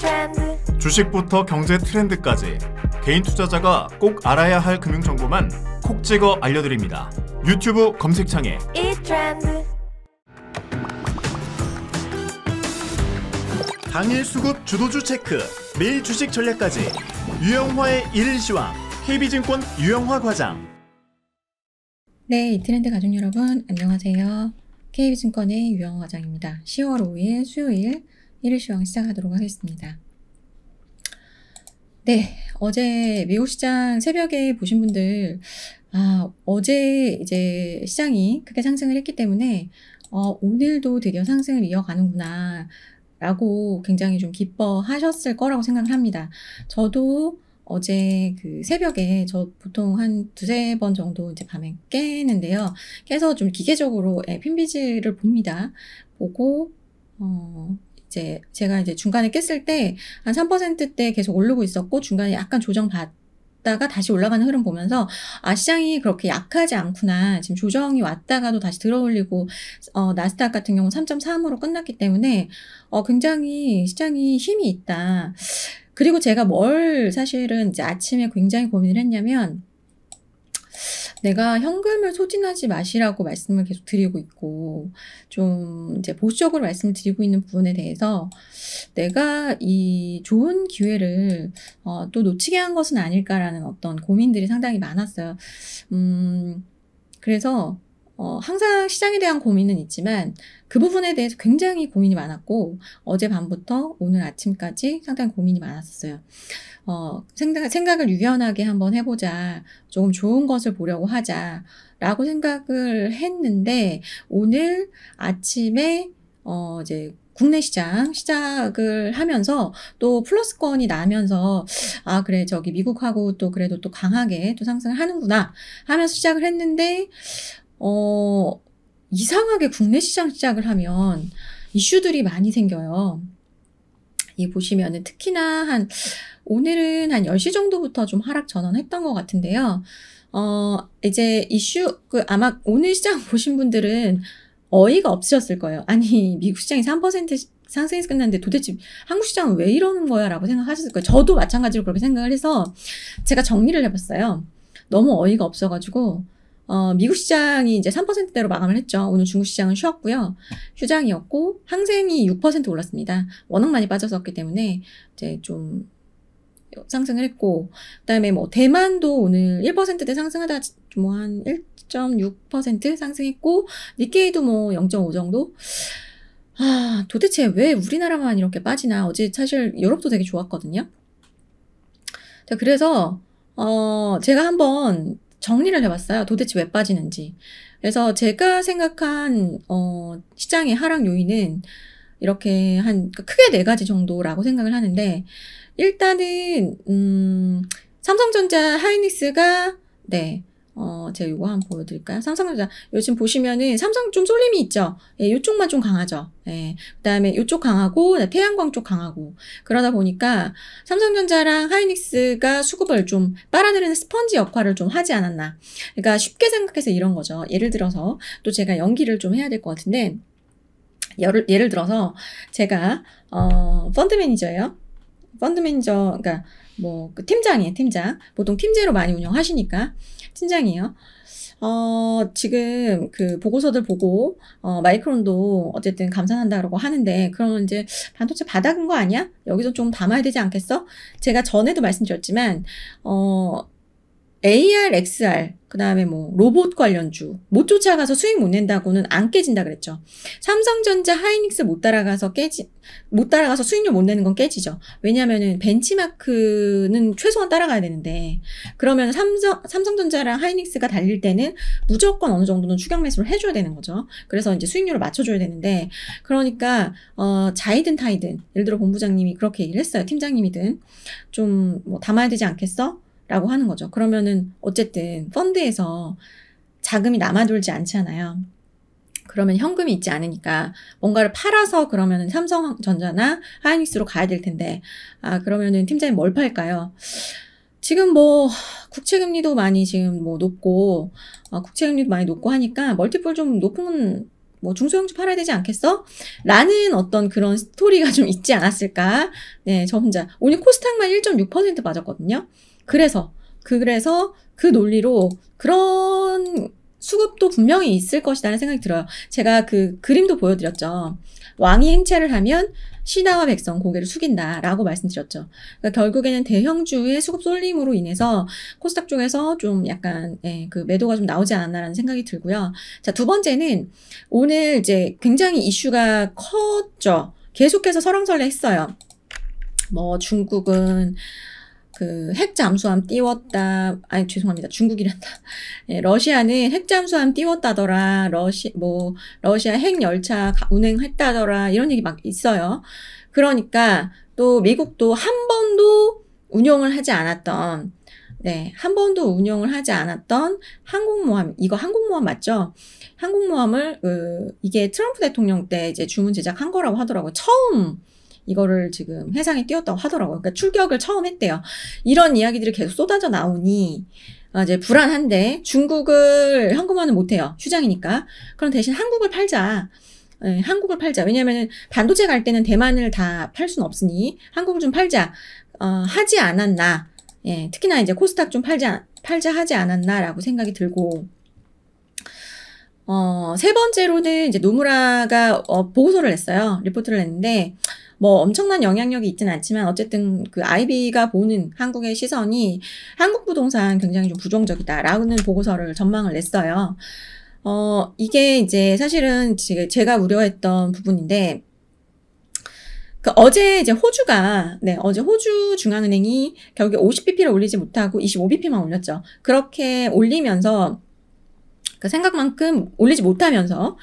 트렌드. 주식부터 경제 트렌드까지 개인 투자자가 꼭 알아야 할 금융 정보만 콕 찍어 알려드립니다. 유튜브 검색창에 이 트렌드. 당일 수급 주도주 체크, 매일 주식 전략까지 유영화의 1일 시황, KB증권 유영화 과장. 네, 이 트렌드 가족 여러분 안녕하세요. KB증권의 유영화 과장입니다. 10월 5일 수요일 1일시황 시작하도록 하겠습니다. 네, 어제 미국 시장 새벽에 보신 분들, 아, 어제 이제 시장이 크게 상승을 했기 때문에, 어, 오늘도 드디어 상승을 이어가는구나, 라고 굉장히 좀 기뻐하셨을 거라고 생각을 합니다. 저도 어제 그 새벽에 저 보통 한 두세 번 정도 이제 밤에 깨는데요. 깨서 좀 기계적으로 예, 핀비즈를 봅니다. 보고, 어, 이제 제가 이제 중간에 깼을 때 한 3%대 계속 오르고 있었고 중간에 약간 조정받 다가 다시 올라가는 흐름 보면서 아 시장이 그렇게 약하지 않구나 지금 조정이 왔다가도 다시 들어올리고 어 나스닥 같은 경우 3.3으로 끝났기 때문에 어 굉장히 시장이 힘이 있다 그리고 제가 뭘 사실은 이제 아침에 굉장히 고민을 했냐면 내가 현금을 소진하지 마시라고 말씀을 계속 드리고 있고 좀 이제 보수적으로 말씀을 드리고 있는 부분에 대해서 내가 이 좋은 기회를 어, 또 놓치게 한 것은 아닐까라는 어떤 고민들이 상당히 많았어요. 음, 그래서 어, 항상 시장에 대한 고민은 있지만 그 부분에 대해서 굉장히 고민이 많았고 어제 밤부터 오늘 아침까지 상당히 고민이 많았었어요. 어, 생각, 생각을 유연하게 한번 해보자. 조금 좋은 것을 보려고 하자. 라고 생각을 했는데, 오늘 아침에, 어, 이제, 국내 시장 시작을 하면서 또 플러스권이 나면서 아 그래 저기 미국하고 또 그래도 또 강하게 또 상승을 하는구나 하면서 시작을 했는데 어 이상하게 국내 시장 시작을 하면 이슈들이 많이 생겨요. 이 보시면은 특히나 한 오늘은 한 10시 정도부터 좀 하락 전환했던 것 같은데요. 어, 이제 이슈, 그 아마 오늘 시장 보신 분들은 어이가 없으셨을 거예요. 아니, 미국 시장이 3% 상승해서 끝났는데 도대체 한국 시장은 왜 이러는 거야? 라고 생각하셨을 거예요. 저도 마찬가지로 그렇게 생각을 해서 제가 정리를 해봤어요. 너무 어이가 없어가지고, 어, 미국 시장이 이제 3%대로 마감을 했죠. 오늘 중국 시장은 쉬었고요. 휴장이었고, 항생이 6% 올랐습니다. 워낙 많이 빠졌었기 때문에 이제 좀 상승을 했고 그다음에 뭐 대만도 오늘 1%대 상승하다 뭐한1.6% 상승했고 니케이도 뭐 0.5 정도 아, 도대체 왜 우리나라만 이렇게 빠지나? 어제 사실 유럽도 되게 좋았거든요. 자, 그래서, 어, 제가 한번 정리를 해봤어요. 도대체 왜 빠지는지. 그래서 제가 생각한, 어, 시장의 하락 요인은 이렇게 한, 크게 네 가지 정도라고 생각을 하는데, 일단은 음, 삼성전자 하이닉스가 네. 어, 제가 요거 한번 보여드릴까요? 삼성전자. 요즘 보시면은 삼성 좀 쏠림이 있죠? 예, 요쪽만좀 강하죠? 예. 그 다음에 요쪽 강하고, 네, 태양광 쪽 강하고. 그러다 보니까 삼성전자랑 하이닉스가 수급을 좀 빨아들이는 스펀지 역할을 좀 하지 않았나. 그러니까 쉽게 생각해서 이런 거죠. 예를 들어서 또 제가 연기를 좀 해야 될 것 같은데, 예를, 예를 들어서 제가, 어, 펀드 매니저예요. 펀드 매니저, 그러니까 뭐그 팀장이에요, 팀장. 보통 팀제로 많이 운영하시니까 팀장이에요. 어, 지금 그 보고서들 보고, 어, 마이크론도 어쨌든 감산한다라고 하는데, 그러면 이제 반도체 바닥인 거 아니야? 여기서 좀 담아야 되지 않겠어? 제가 전에도 말씀드렸지만, 어, AR, XR, 그 다음에 뭐 로봇 관련주 못 쫓아가서 수익 못 낸다고는 안 깨진다 그랬죠. 삼성전자, 하이닉스 못 따라가서 깨지 못 따라가서 수익률 못 내는 건 깨지죠. 왜냐면은 벤치마크는 최소한 따라가야 되는데 그러면 삼성 삼성전자랑 하이닉스가 달릴 때는 무조건 어느 정도는 추격 매수를 해줘야 되는 거죠. 그래서 이제 수익률을 맞춰줘야 되는데 그러니까 어 자이든 타이든 예를 들어 본부장님이 그렇게 얘기를 했어요. 팀장님이든 좀뭐 담아야 되지 않겠어? 라고 하는 거죠. 그러면은 어쨌든 펀드에서 자금이 남아돌지 않잖아요. 그러면 현금이 있지 않으니까 뭔가를 팔아서 그러면은 삼성전자나 하이닉스로 가야 될 텐데 아 그러면은 팀장이뭘 팔까요? 지금 뭐 국채금리도 많이 지금 뭐 높고 어, 국채금리도 많이 높고 하니까 멀티플 좀 높은 뭐 중소형주 팔아야 되지 않겠어? 라는 어떤 그런 스토리가 좀 있지 않았을까? 네, 저 혼자 오늘 코스닥만 1.6% 빠졌거든요. 그래서 그래서 그 논리로 그런 수급도 분명히 있을 것이라는 생각이 들어요. 제가 그 그림도 보여드렸죠. 왕이 행차를 하면 시다와 백성 고개를 숙인다라고 말씀드렸죠. 그러니까 결국에는 대형주의 수급 쏠림으로 인해서 코스닥 쪽에서 좀 약간 예, 그 매도가 좀 나오지 않았나라는 생각이 들고요. 자두 번째는 오늘 이제 굉장히 이슈가 컸죠. 계속해서 설왕설래했어요. 뭐 중국은 그 핵잠수함 띄웠다. 아니 죄송합니다. 중국이란다. 예, 러시아는 핵잠수함 띄웠다더라. 러시 뭐 러시아 핵 열차 운행했다더라. 이런 얘기 막 있어요. 그러니까 또 미국도 한 번도 운영을 하지 않았던 네, 한 번도 운영을 하지 않았던 항공모함, 이거 항공모함 맞죠? 항공모함을, 으, 그, 이게 트럼프 대통령 때 이제 주문 제작한 거라고 하더라고요. 처음 이거를 지금 회상에 띄웠다고 하더라고요. 그러니까 출격을 처음 했대요. 이런 이야기들이 계속 쏟아져 나오니 아, 이제 불안한데 중국을 한국만은 못해요. 휴장이니까. 그럼 대신 한국을 팔자. 네, 한국을 팔자. 왜냐면은 반도체 갈 때는 대만을 다팔 수는 없으니 한국을 좀 팔자. 어, 하지 않았나. 예, 특히나 이제 코스닥 좀 팔자, 팔자 하지 않았나라고 생각이 들고. 어, 세 번째로는 이제 노무라가 어, 보고서를 냈어요. 리포트를 냈는데, 뭐 엄청난 영향력이 있지는 않지만 어쨌든 그이비가 보는 한국의 시선이 한국 부동산 굉장히 좀 부정적이다라는 보고서를 전망을 냈어요. 어, 이게 이제 사실은 제가 우려했던 부분인데, 그 어제 이제 호주가 네 어제 호주 중앙은행이 결국에 50bp를 올리지 못하고 25bp만 올렸죠. 그렇게 올리면서 그 생각만큼 올리지 못하면서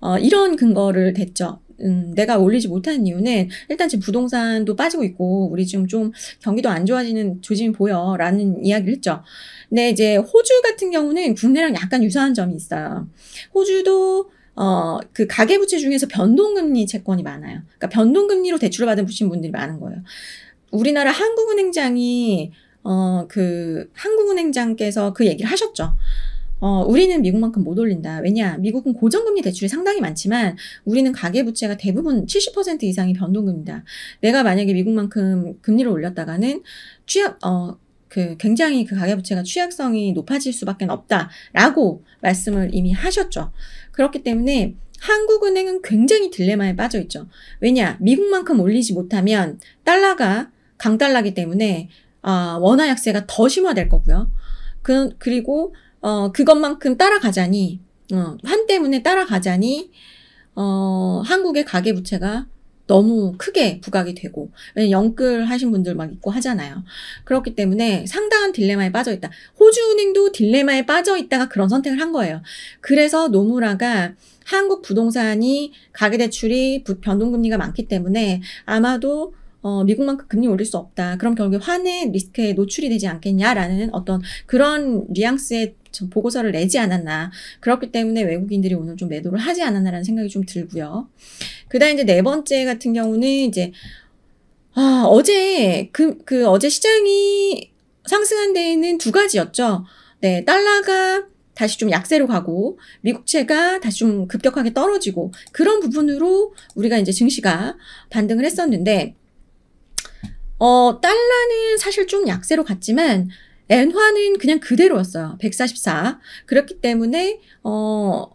어 이런 근거를 댔죠. 음, 내가 올리지 못한 이유는 일단 지금 부동산도 빠지고 있고 우리 지금 좀 경기도 안 좋아지는 조짐이 보여라는 이야기를 했죠. 근데 이제 호주 같은 경우는 국내랑 약간 유사한 점이 있어요. 호주도 어, 그 가계부채 중에서 변동금리 채권이 많아요. 그러니까 변동금리로 대출을 받은 분들이 많은 거예요. 우리나라 한국은행장이 어, 그 한국은행장께서 그 얘기를 하셨죠. 어, 우리는 미국만큼 못 올린다. 왜냐? 미국은 고정금리 대출이 상당히 많지만 우리는 가계부채가 대부분 70% 이상이 변동금이다. 내가 만약에 미국만큼 금리를 올렸다가는 취약, 어, 그 굉장히 그 가계부채가 취약성이 높아질 수밖에 없다라고 말씀을 이미 하셨죠. 그렇기 때문에 한국은행은 굉장히 딜레마에 빠져 있죠. 왜냐, 미국만큼 올리지 못하면 달러가 강달라기 때문에 아, 원화 약세가 더 심화될 거고요. 그, 그리고 어, 그것만큼 따라가자니, 어, 환 때문에 따라가자니, 어, 한국의 가계부채가 너무 크게 부각이 되고, 영끌 하신 분들 막 있고 하잖아요. 그렇기 때문에 상당한 딜레마에 빠져 있다. 호주은행도 딜레마에 빠져 있다가 그런 선택을 한 거예요. 그래서 노무라가 한국 부동산이 가계대출이 변동금리가 많기 때문에 아마도 어, 미국만큼 금리 올릴 수 없다. 그럼 결국에 환의 리스크에 노출이 되지 않겠냐라는 어떤 그런 뉘앙스의 참 보고서를 내지 않았나. 그렇기 때문에 외국인들이 오늘 좀 매도를 하지 않았나라는 생각이 좀 들고요. 그다음 이제 네 번째 같은 경우는 이제 아, 어제 그, 그 어제 시장이 상승한 데에는 두 가지였죠. 네, 달러가 다시 좀 약세로 가고 미국채가 다시 좀 급격하게 떨어지고 그런 부분으로 우리가 이제 증시가 반등을 했었는데 어 달러는 사실 좀 약세로 갔지만 N화는 그냥 그대로였어요. 144. 그렇기 때문에 어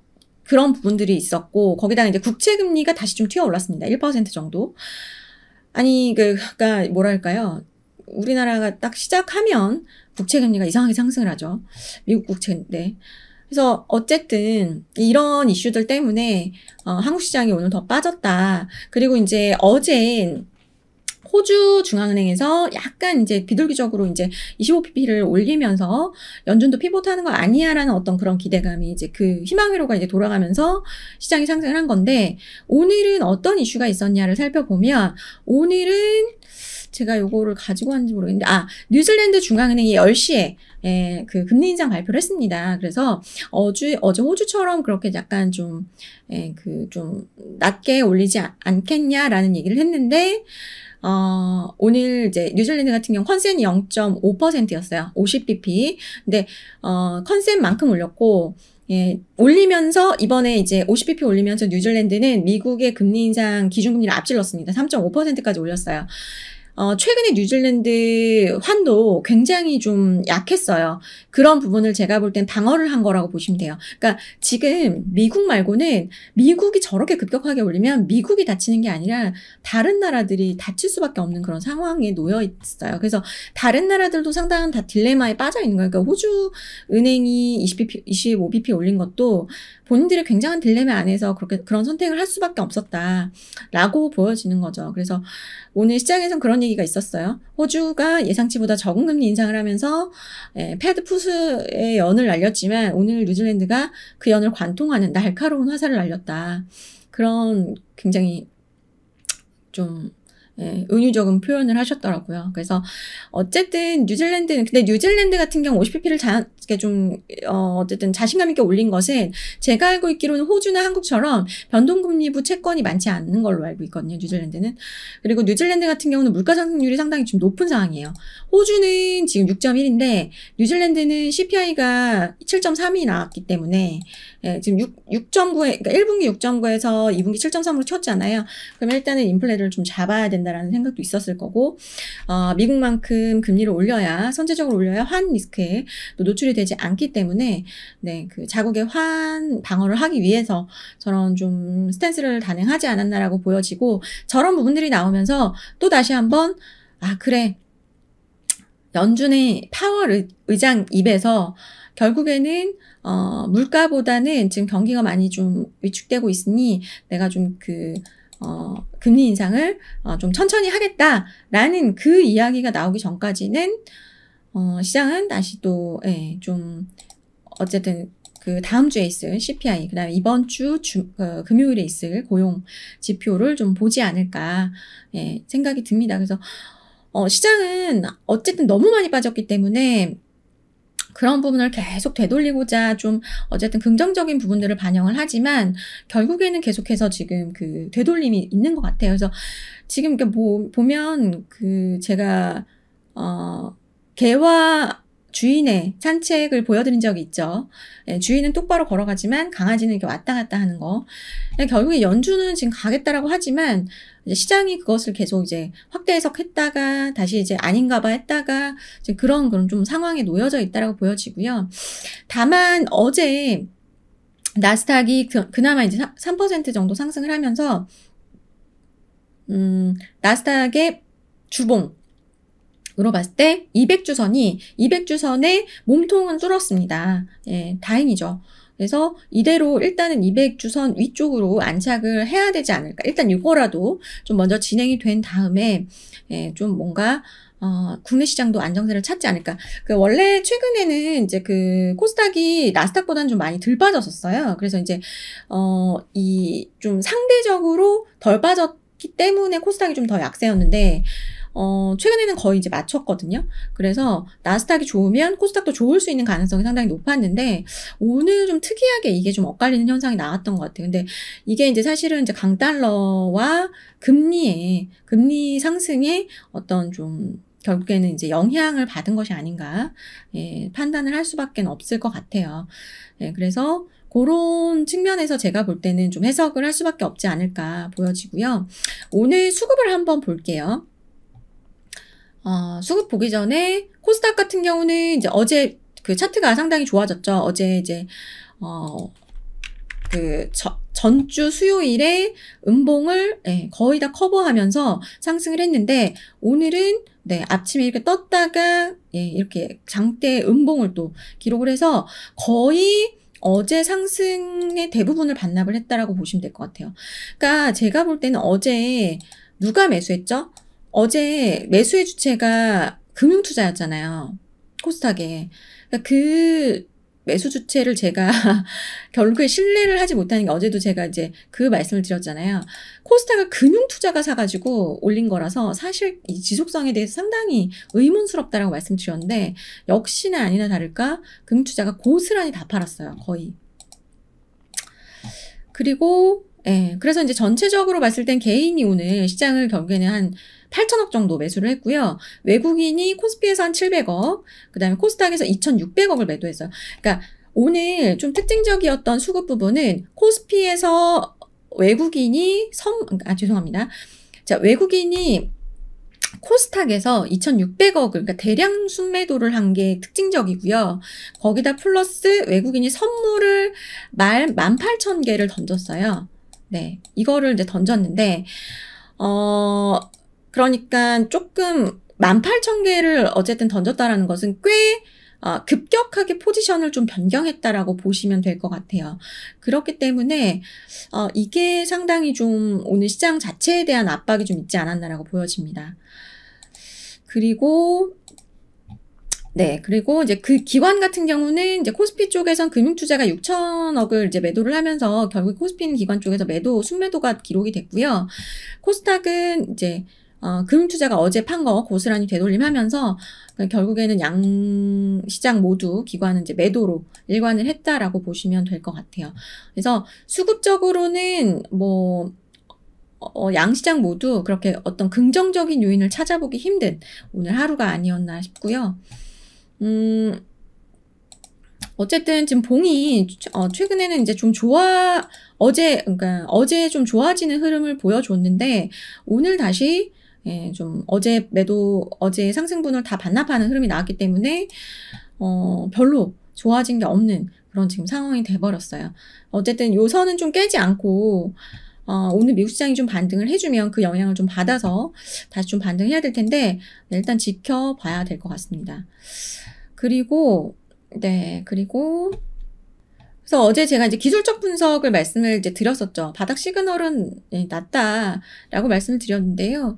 그런 부분들이 있었고 거기다 가 이제 국채 금리가 다시 좀 튀어 올랐습니다. 1% 정도. 아니 그그니까 뭐랄까요? 우리나라가 딱 시작하면 국채 금리가 이상하게 상승을 하죠. 미국 국채인데. 네. 그래서 어쨌든 이런 이슈들 때문에 어, 한국 시장이 오늘 더 빠졌다. 그리고 이제 어젠 호주 중앙은행에서 약간 이제 비둘기적으로 이제 25pp를 올리면서 연준도 피봇하는 거 아니야라는 어떤 그런 기대감이 이제 그 희망 회로가 이제 돌아가면서 시장이 상승을 한 건데 오늘은 어떤 이슈가 있었냐를 살펴보면 오늘은 제가 요거를 가지고 왔는지 모르겠는데 아 뉴질랜드 중앙은행이 10시에 예, 그 금리 인상 발표를 했습니다. 그래서 어제 어제 호주처럼 그렇게 약간 좀그좀 예, 그좀 낮게 올리지 않겠냐라는 얘기를 했는데 어, 오늘 이제 뉴질랜드 같은 경우 컨센이 0.5%였어요. 50bp. 근데 어, 컨센만큼 올렸고 예, 올리면서 이번에 이제 50bp 올리면서 뉴질랜드는 미국의 금리 인상 기준금리를 앞질렀습니다. 3.5%까지 올렸어요. 어, 최근에 뉴질랜드 환도 굉장히 좀 약했어요. 그런 부분을 제가 볼 땐 방어를 한 거라고 보시면 돼요. 그러니까 지금 미국 말고는 미국이 저렇게 급격하게 올리면 미국이 다치는 게 아니라 다른 나라들이 다칠 수밖에 없는 그런 상황에 놓여 있어요. 그래서 다른 나라들도 상당한 다 딜레마에 빠져 있는 거예요. 그러니까 호주 은행이 20BP, 25bp 올린 것도 본인들의 굉장한 딜레마 안에서 그렇게 그런 선택을 할 수밖에 없었다라고 보여지는 거죠. 그래서 오늘 시장에서는 그런 얘기 회의가 있었어요. 호주가 예상치보다 적은 금리 인상을 하면서 에, 예, 패드 푸스의 연을 날렸지만 오늘 뉴질랜드가 그 연을 관통하는 날카로운 화살을 날렸다. 그런 굉장히 좀 예, 은유적인 표현을 하셨더라고요. 그래서 어쨌든 뉴질랜드는 근데 뉴질랜드 같은 경우 50pp를 자, 이렇게 좀, 어, 어쨌든 자신감 있게 올린 것은 제가 알고 있기로는 호주나 한국처럼 변동금리부 채권이 많지 않는 걸로 알고 있거든요, 뉴질랜드는. 그리고 뉴질랜드 같은 경우는 물가상승률이 상당히 좀 높은 상황이에요. 호주는 지금 6.1인데, 뉴질랜드는 CPI가 7.3이 나왔기 때문에, 예, 지금 6, 6.9에, 그러니까 1분기 6.9에서 2분기 7.3으로 쳤잖아요. 그럼 일단은 인플레를 좀 잡아야 된다라는 생각도 있었을 거고, 어, 미국만큼 금리를 올려야, 선제적으로 올려야 환 리스크에 또 노출이 되지 않기 때문에 네, 그 자국의 환 방어를 하기 위해서 저런 좀 스탠스를 단행하지 않았나라고 보여지고 저런 부분들이 나오면서 또 다시 한번 아 그래 연준의 파월 의장 입에서 결국에는 어 물가보다는 지금 경기가 많이 좀 위축되고 있으니 내가 좀그 어, 금리 인상을 어, 좀 천천히 하겠다라는 그 이야기가 나오기 전까지는 어, 시장은 다시 또, 예, 좀, 어쨌든, 그 다음 주에 있을 CPI, 그 다음에 이번 주, 주 어, 금요일에 있을 고용 지표를 좀 보지 않을까, 예, 생각이 듭니다. 그래서, 어, 시장은 어쨌든 너무 많이 빠졌기 때문에, 그런 부분을 계속 되돌리고자 좀 어쨌든 긍정적인 부분들을 반영을 하지만 결국에는 계속해서 지금 그 되돌림이 있는 것 같아요. 그래서 지금 이렇게 뭐 보면 그 제가 어 개와 주인의 산책을 보여드린 적이 있죠. 예, 주인은 똑바로 걸어가지만 강아지는 이렇게 왔다 갔다 하는 거. 예, 결국에 연주는 지금 가겠다라고 하지만 시장이 그것을 계속 이제 확대 해석했다가 다시 이제 아닌가봐 했다가 이제 그런 그런 좀 상황에 놓여져 있다라고 보여지고요. 다만 어제 나스닥이 그, 그나마 이제 3% 정도 상승을 하면서 음, 나스닥의 주봉 으로 봤을 때 200주선이 200주선의 몸통은 뚫었습니다. 예, 다행이죠. 그래서 이대로 일단은 200주선 위쪽으로 안착을 해야 되지 않을까. 일단 이거라도 좀 먼저 진행이 된 다음에 예, 좀 뭔가 어, 국내 시장도 안정세를 찾지 않을까. 그 원래 최근에는 이제 그 코스닥이 나스닥보다는 좀 많이 덜 빠졌었어요. 그래서 이제 어, 이 좀 상대적으로 덜 빠졌기 때문에 코스닥이 좀 더 약세였는데 어, 최근에는 거의 이제 맞췄거든요. 그래서 나스닥이 좋으면 코스닥도 좋을 수 있는 가능성이 상당히 높았는데 오늘 좀 특이하게 이게 좀 엇갈리는 현상이 나왔던 것 같아요. 근데 이게 이제 사실은 이제 강달러와 금리의 금리 상승에 어떤 좀 결국에는 이제 영향을 받은 것이 아닌가 예, 판단을 할 수밖에 없을 것 같아요. 예, 그래서 그런 측면에서 제가 볼 때는 좀 해석을 할 수밖에 없지 않을까 보여지고요. 오늘 수급을 한번 볼게요. 어, 수급 보기 전에 코스닥 같은 경우는 이제 어제 그 차트가 상당히 좋아졌죠. 어제 이제 어, 그 저, 전주 수요일에 음봉을 네, 거의 다 커버하면서 상승을 했는데 오늘은 네, 아침에 이렇게 떴다가 예, 이렇게 장대 음봉을 또 기록을 해서 거의 어제 상승의 대부분을 반납을 했다라고 보시면 될 것 같아요. 그러니까 제가 볼 때는 어제 누가 매수했죠? 어제 매수의 주체가 금융투자였잖아요. 코스닥에. 그러니까 그 매수 주체를 제가 결국에 신뢰를 하지 못하는 게 어제도 제가 이제 그 말씀을 드렸잖아요. 코스닥을 금융 투자가 사가지고 올린 거라서 사실 이 지속성에 대해서 상당히 의문스럽다라고 말씀드렸는데 역시나 아니나 다를까 금융 투자가 고스란히 다 팔았어요. 거의. 그리고 예. 그래서 이제 전체적으로 봤을 땐 개인이 오늘 시장을 결국에는 한 8천억 정도 매수를 했고요. 외국인이 코스피에서 한 700억, 그다음에 코스닥에서 2,600억을 매도했어요. 그러니까 오늘 좀 특징적이었던 수급 부분은 코스피에서 외국인이 섬, 아, 죄송합니다. 자, 외국인이 코스닥에서 2,600억을, 그러니까 대량 순매도를 한 게 특징적이고요. 거기다 플러스 외국인이 선물을 말 18,000개를 던졌어요. 네. 이거를 이제 던졌는데, 어, 그러니까 조금 18,000개를 어쨌든 던졌다라는 것은 꽤 어, 급격하게 포지션을 좀 변경했다라고 보시면 될 것 같아요. 그렇기 때문에 어, 이게 상당히 좀 오늘 시장 자체에 대한 압박이 좀 있지 않았나라고 보여집니다. 그리고 네, 네, 그리고 이제 그 기관 같은 경우는 이제 코스피 쪽에선 금융투자가 6천억을 이제 매도를 하면서 결국 코스피는 기관 쪽에서 매도 순매도가 기록이 됐고요. 코스닥은 이제 어, 금융투자가 어제 판 거 고스란히 되돌림하면서 그 결국에는 양 시장 모두 기관은 이제 매도로 일관을 했다라고 보시면 될 것 같아요. 그래서 수급적으로는 뭐 어, 양시장 모두 그렇게 어떤 긍정적인 요인을 찾아보기 힘든 오늘 하루가 아니었나 싶고요. 음, 어쨌든 지금 봉이 어, 최근에는 이제 좀 좋아 어제 그러니까 어제 좀 좋아지는 흐름을 보여줬는데 오늘 다시 예, 좀 어제 매도 어제 상승분을 다 반납하는 흐름이 나왔기 때문에 어, 별로 좋아진 게 없는 그런 지금 상황이 돼버렸어요. 어쨌든 요 선은 좀 깨지 않고 어, 오늘 미국 시장이 좀 반등을 해주면 그 영향을 좀 받아서 다시 좀 반등해야 될 텐데 네, 일단 지켜봐야 될 것 같습니다. 그리고 네 그리고 그래서 어제 제가 이제 기술적 분석을 말씀을 이제 드렸었죠. 바닥 시그널은 예, 낮다라고 말씀을 드렸는데요.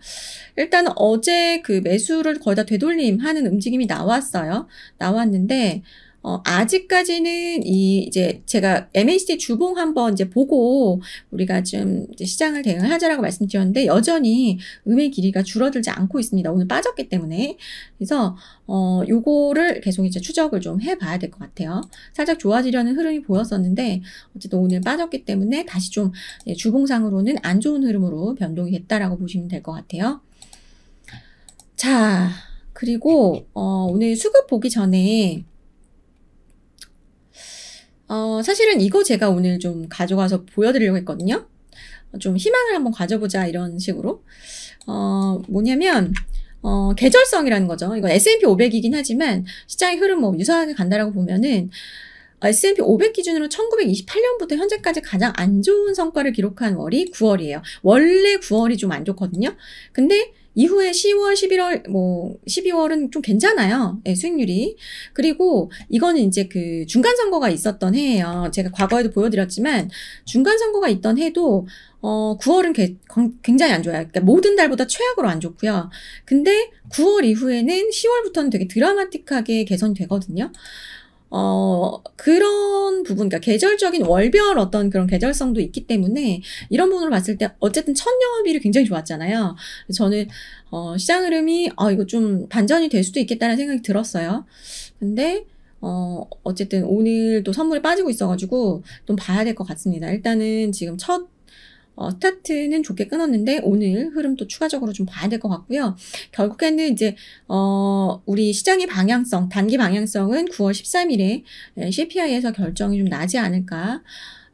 일단 어제 그 매수를 거의 다 되돌림하는 움직임이 나왔어요. 나왔는데 어, 아직까지는 이 이제 제가 MHC 주봉 한번 이제 보고 우리가 좀 시장을 대응하자라고 말씀드렸는데 여전히 음의 길이가 줄어들지 않고 있습니다. 오늘 빠졌기 때문에. 그래서 어, 요거를 계속 이제 추적을 좀 해봐야 될 것 같아요. 살짝 좋아지려는 흐름이 보였었는데 어쨌든 오늘 빠졌기 때문에 다시 좀 예, 주봉상으로는 안 좋은 흐름으로 변동이 됐다라고 보시면 될 것 같아요. 자, 그리고 어, 오늘 수급 보기 전에 어, 사실은 이거 제가 오늘 좀 가져가서 보여드리려고 했거든요. 좀 희망을 한번 가져보자 이런 식으로. 어, 뭐냐면 어, 계절성이라는 거죠. 이건 S&P 500이긴 하지만 시장의 흐름 뭐 유사하게 간다라고 보면은 S&P 500 기준으로 1928년부터 현재까지 가장 안 좋은 성과를 기록한 월이 9월이에요. 원래 9월이 좀 안 좋거든요. 근데 이후에 10월, 11월, 뭐 12월은 좀 괜찮아요. 예, 수익률이. 그리고 이거는 이제 그 중간 선거가 있었던 해예요. 제가 과거에도 보여드렸지만 중간 선거가 있던 해도 어 9월은 개, 굉장히 안 좋아요. 그러니까 모든 달보다 최악으로 안 좋고요. 근데 9월 이후에는 10월부터는 되게 드라마틱하게 개선 되거든요. 어, 그런 부분, 그러니까 계절적인 월별 어떤 그런 계절성도 있기 때문에 이런 부분을 봤을 때 어쨌든 첫 영업일이 굉장히 좋았잖아요. 저는 어, 시장 흐름이 아 이거 좀 반전이 될 수도 있겠다는 생각이 들었어요. 근데 어, 어쨌든 오늘 또 선물이 빠지고 있어가지고 좀 봐야 될 것 같습니다. 일단은 지금 첫 어, 스타트는 좋게 끊었는데 오늘 흐름도 추가적으로 좀 봐야 될 것 같고요. 결국에는 이제 어, 우리 시장의 방향성, 단기 방향성은 9월 13일에 예, CPI에서 결정이 좀 나지 않을까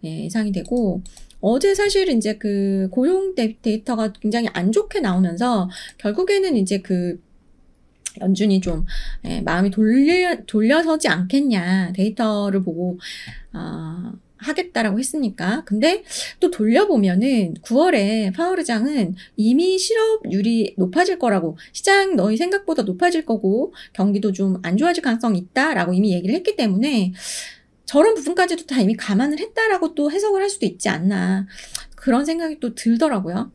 예, 상이 되고 어제 사실 이제 그 고용 데이터가 굉장히 안 좋게 나오면서 결국에는 이제 그 연준이 좀 예, 마음이 돌려 돌려서지 않겠냐 데이터를 보고 어, 하겠다라고 했으니까. 근데 또 돌려보면은 9월에 파월의장은 이미 실업률이 높아질 거라고 시장 너희 생각보다 높아질 거고 경기도 좀 안 좋아질 가능성이 있다라고 이미 얘기를 했기 때문에 저런 부분까지도 다 이미 감안을 했다라고 또 해석을 할 수도 있지 않나 그런 생각이 또 들더라고요.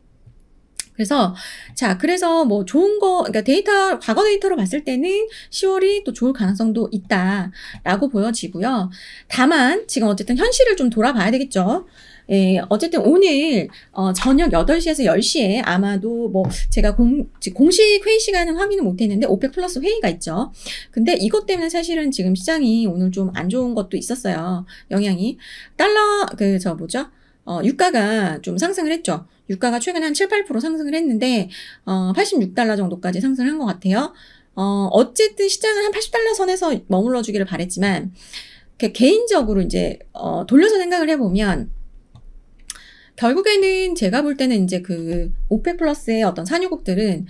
그래서 자 그래서 뭐 좋은 거 그러니까 데이터 과거 데이터로 봤을 때는 10월이 또 좋을 가능성도 있다라고 보여지고요. 다만 지금 어쨌든 현실을 좀 돌아봐야 되겠죠. 예, 어쨌든 오늘 어, 저녁 8시에서 10시에 아마도 뭐 제가 공, 공식 회의 시간은 확인을 못했는데 500 플러스 회의가 있죠. 근데 이것 때문에 사실은 지금 시장이 오늘 좀 안 좋은 것도 있었어요. 영향이 달러 그저 뭐죠? 어, 유가가 좀 상승을 했죠. 유가가 최근 한 7, 8% 상승을 했는데 어, 86달러 정도까지 상승을 한 것 같아요. 어, 어쨌든 시장은 한 80달러 선에서 머물러 주기를 바랬지만 개인적으로 이제 어, 돌려서 생각을 해보면 결국에는 제가 볼 때는 이제 그 오페 플러스의 어떤 산유국들은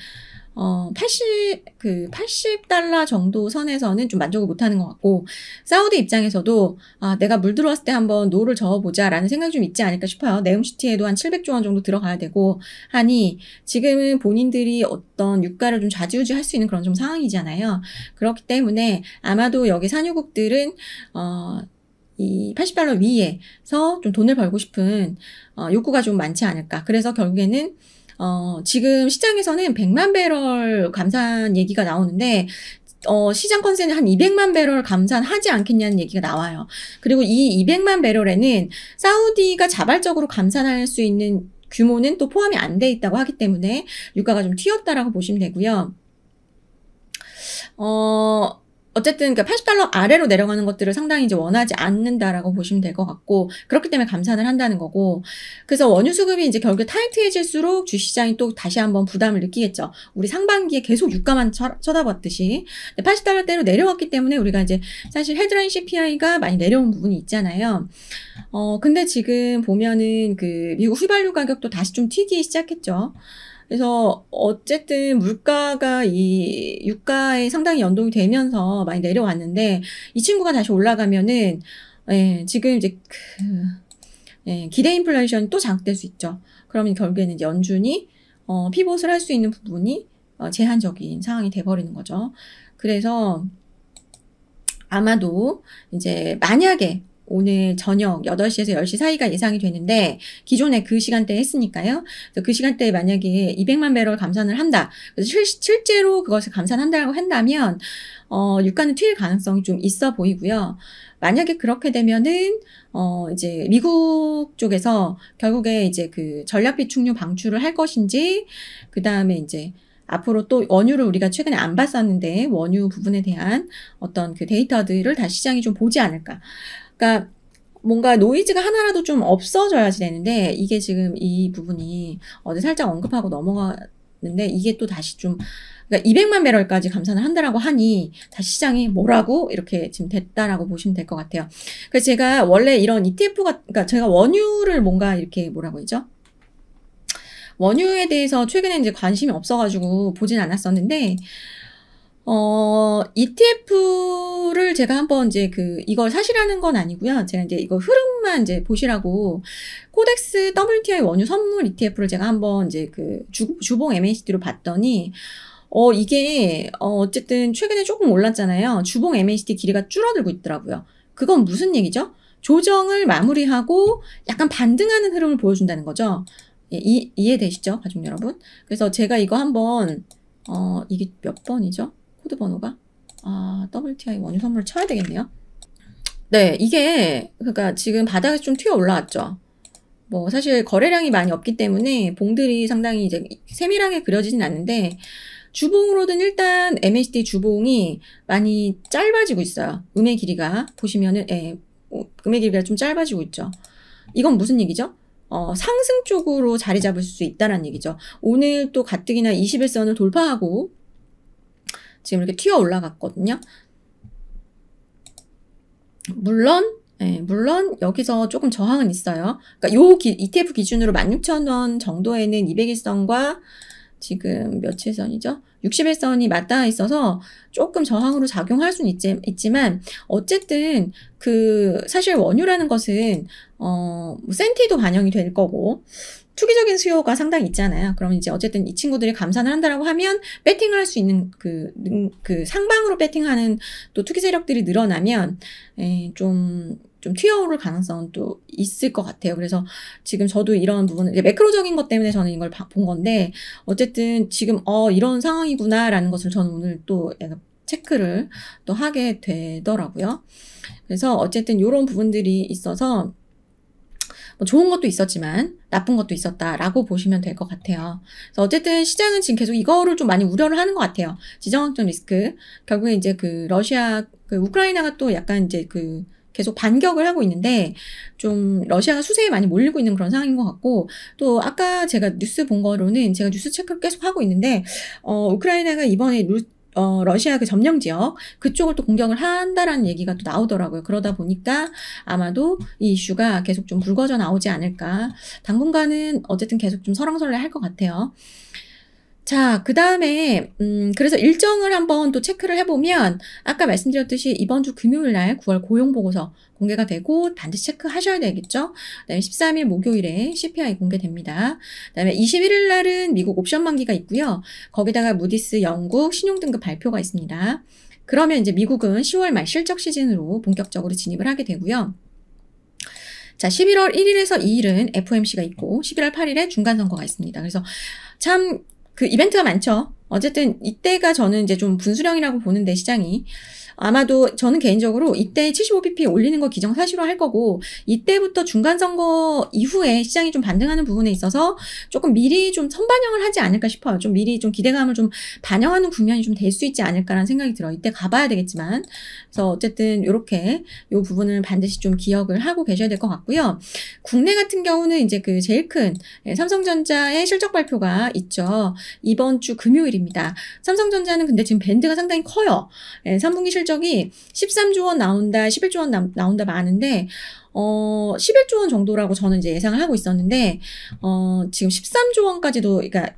어, 80, 그, 80달러 정도 선에서는 좀 만족을 못 하는 것 같고, 사우디 입장에서도, 아, 내가 물 들어왔을 때 한번 노를 저어보자, 라는 생각이 좀 있지 않을까 싶어요. 네움시티에도 한 700조 원 정도 들어가야 되고, 하니, 지금은 본인들이 어떤 유가를 좀 좌지우지 할 수 있는 그런 좀 상황이잖아요. 그렇기 때문에, 아마도 여기 산유국들은, 어, 이 80달러 위에서 좀 돈을 벌고 싶은 어, 욕구가 좀 많지 않을까. 그래서 결국에는 어, 지금 시장에서는 100만 배럴 감산 얘기가 나오는데 어, 시장 컨센은 한 200만 배럴 감산하지 않겠냐는 얘기가 나와요. 그리고 이 200만 배럴에는 사우디가 자발적으로 감산할 수 있는 규모는 또 포함이 안 돼 있다고 하기 때문에 유가가 좀 튀었다라고 보시면 되고요. 어, 어쨌든 그러니까 80달러 아래로 내려가는 것들을 상당히 이제 원하지 않는다라고 보시면 될 것 같고 그렇기 때문에 감산을 한다는 거고 그래서 원유 수급이 이제 결국 타이트해질수록 주시장이 또 다시 한번 부담을 느끼겠죠. 우리 상반기에 계속 유가만 쳐, 다봤듯이 80달러대로 내려왔기 때문에 우리가 이제 사실 헤드라인 CPI가 많이 내려온 부분이 있잖아요. 어 근데 지금 보면은 그 미국 휘발유 가격도 다시 좀 튀기 시작했죠. 그래서 어쨌든 물가가 이 유가에 상당히 연동이 되면서 많이 내려왔는데 이 친구가 다시 올라가면은 예, 지금 이제 그, 예, 기대 인플레이션이 또 자극될 수 있죠. 그러면 결국에는 연준이 어, 피봇을 할 수 있는 부분이 어, 제한적인 상황이 돼버리는 거죠. 그래서 아마도 이제 만약에 오늘 저녁 8시에서 10시 사이가 예상이 되는데 기존에 그 시간대에 했으니까요. 그 시간대에 만약에 200만 배럴 감산을 한다. 그래서 실, 실제로 그것을 감산한다고 한다면 어, 유가는 튈 가능성이 좀 있어 보이고요. 만약에 그렇게 되면은 어 이제 미국 쪽에서 결국에 이제 그 전략 비축류 방출을 할 것인지 그다음에 이제 앞으로 또 원유를 우리가 최근에 안 봤었는데 원유 부분에 대한 어떤 그 데이터들을 다시 시장이 좀 보지 않을까. 그러니까 뭔가 노이즈가 하나라도 좀 없어져야지 되는데 이게 지금 이 부분이 어제 살짝 언급하고 넘어갔는데 이게 또 다시 좀 그러니까 200만 배럴까지 감산을 한다라고 하니 다시 장이 뭐라고 이렇게 지금 됐다라고 보시면 될 것 같아요. 그래서 제가 원래 이런 ETF가 그러니까 제가 원유를 뭔가 이렇게 뭐라고 했죠? 원유에 대해서 최근에 이제 관심이 없어가지고 보진 않았었는데 어, ETF를 제가 한번 이제 그, 이걸 사실하는 건 아니고요. 제가 이제 이거 흐름만 이제 보시라고, 코덱스 WTI 원유 선물 ETF를 제가 한번 이제 그, 주, 주봉 MACD로 봤더니, 어, 이게, 어, 어쨌든 최근에 조금 올랐잖아요. 주봉 MACD 길이가 줄어들고 있더라고요. 그건 무슨 얘기죠? 조정을 마무리하고 약간 반등하는 흐름을 보여준다는 거죠. 예, 이, 이해되시죠? 가족 여러분? 그래서 제가 이거 한번, 어, 이게 몇 번이죠? 코드 번호가 아, WTI 원유 선물을 쳐야 되겠네요. 네, 이게 그니까 지금 바닥에서 좀 튀어 올라왔죠. 뭐 사실 거래량이 많이 없기 때문에 봉들이 상당히 이제 세밀하게 그려지진 않는데 주봉으로든 일단 m a d 주봉이 많이 짧아지고 있어요. 음의 길이가 보시면은 예, 음의 길이가 좀 짧아지고 있죠. 이건 무슨 얘기죠? 어, 상승 쪽으로 자리 잡을 수 있다는 얘기죠. 오늘 또 가뜩이나 21선을 돌파하고 지금 이렇게 튀어 올라갔거든요. 물론 네, 물론 여기서 조금 저항은 있어요. 그러니까 요 기, ETF 기준으로 16,000원 정도에는 200일선과 지금 며칠선이죠? 6 0선이 맞닿아 있어서 조금 저항으로 작용할 수는 있지, 만 어쨌든 그 사실 원유라는 것은 어, 뭐 센티도 반영이 될 거고 투기적인 수요가 상당히 있잖아요. 그러 이제 어쨌든 이 친구들이 감산을 한다라고 하면 배팅을 할 수 있는 그, 그 상방으로 배팅하는 또 투기 세력들이 늘어나면 에, 예, 좀, 좀 튀어오를 가능성은 있을 것 같아요. 그래서 지금 저도 이런 부분 이제 매크로적인 것 때문에 저는 이걸 본 건데 어쨌든 지금 어 이런 상황이구나라는 것을 저는 오늘 또 체크를 또 하게 되더라고요. 그래서 어쨌든 이런 부분들이 있어서 뭐 좋은 것도 있었지만 나쁜 것도 있었다라고 보시면 될 것 같아요. 그래서 어쨌든 시장은 지금 계속 이거를 좀 많이 우려를 하는 것 같아요. 지정학적 리스크. 결국에 이제 그 러시아, 그 우크라이나가 또 약간 이제 그 계속 반격을 하고 있는데 좀 러시아가 수세에 많이 몰리고 있는 그런 상황인 것 같고 또 아까 제가 뉴스 본 거로는 제가 뉴스 체크를 계속 하고 있는데 어 우크라이나가 이번에 루, 어, 러시아 그 점령 지역 그쪽을 또 공격을 한다라는 얘기가 또 나오더라고요. 그러다 보니까 아마도 이 이슈가 계속 좀 불거져 나오지 않을까. 당분간은 어쨌든 계속 좀서왕설래할것 같아요. 자, 그 다음에, 음, 그래서 일정을 한번 또 체크를 해보면, 아까 말씀드렸듯이 이번 주 금요일 날 9월 고용보고서 공개가 되고, 반드시 체크하셔야 되겠죠? 그 다음에 13일 목요일에 CPI 공개됩니다. 그 다음에 21일 날은 미국 옵션 만기가 있고요. 거기다가 무디스 영국 신용등급 발표가 있습니다. 그러면 이제 미국은 10월 말 실적 시즌으로 본격적으로 진입을 하게 되고요. 자, 11월 1일에서 2일은 FOMC가 있고 11월 8일에 중간 선거가 있습니다. 그래서 참그 이벤트가 많죠. 어쨌든 이때가 저는 이제 좀 분수령이라고 보는데 시장이 아마도 저는 개인적으로 이때 75bp 올리는 거 기정사실화 할 거고 이때부터 중간선거 이후에 시장이 좀 반등하는 부분에 있어서 조금 미리 좀 선반영을 하지 않을까 싶어요. 좀 미리 좀 기대감을 좀 반영하는 국면이 좀 될 수 있지 않을까라는 생각이 들어요. 이때 가봐야 되겠지만 그래서 어쨌든 이렇게 이 부분을 반드시 좀 기억을 하고 계셔야 될 것 같고요. 국내 같은 경우는 이제 그 제일 큰 예, 삼성전자의 실적 발표가 있죠. 이번 주 금요일입니다. 삼성전자는 근데 지금 밴드가 상당히 커요. 3분기 예, 실 실적이 13조 원 나온다, 11조 원 나, 나온다 많은데 어, 11조 원 정도라고 저는 이제 예상을 하고 있었는데, 어, 지금 13조 원까지도, 그러니까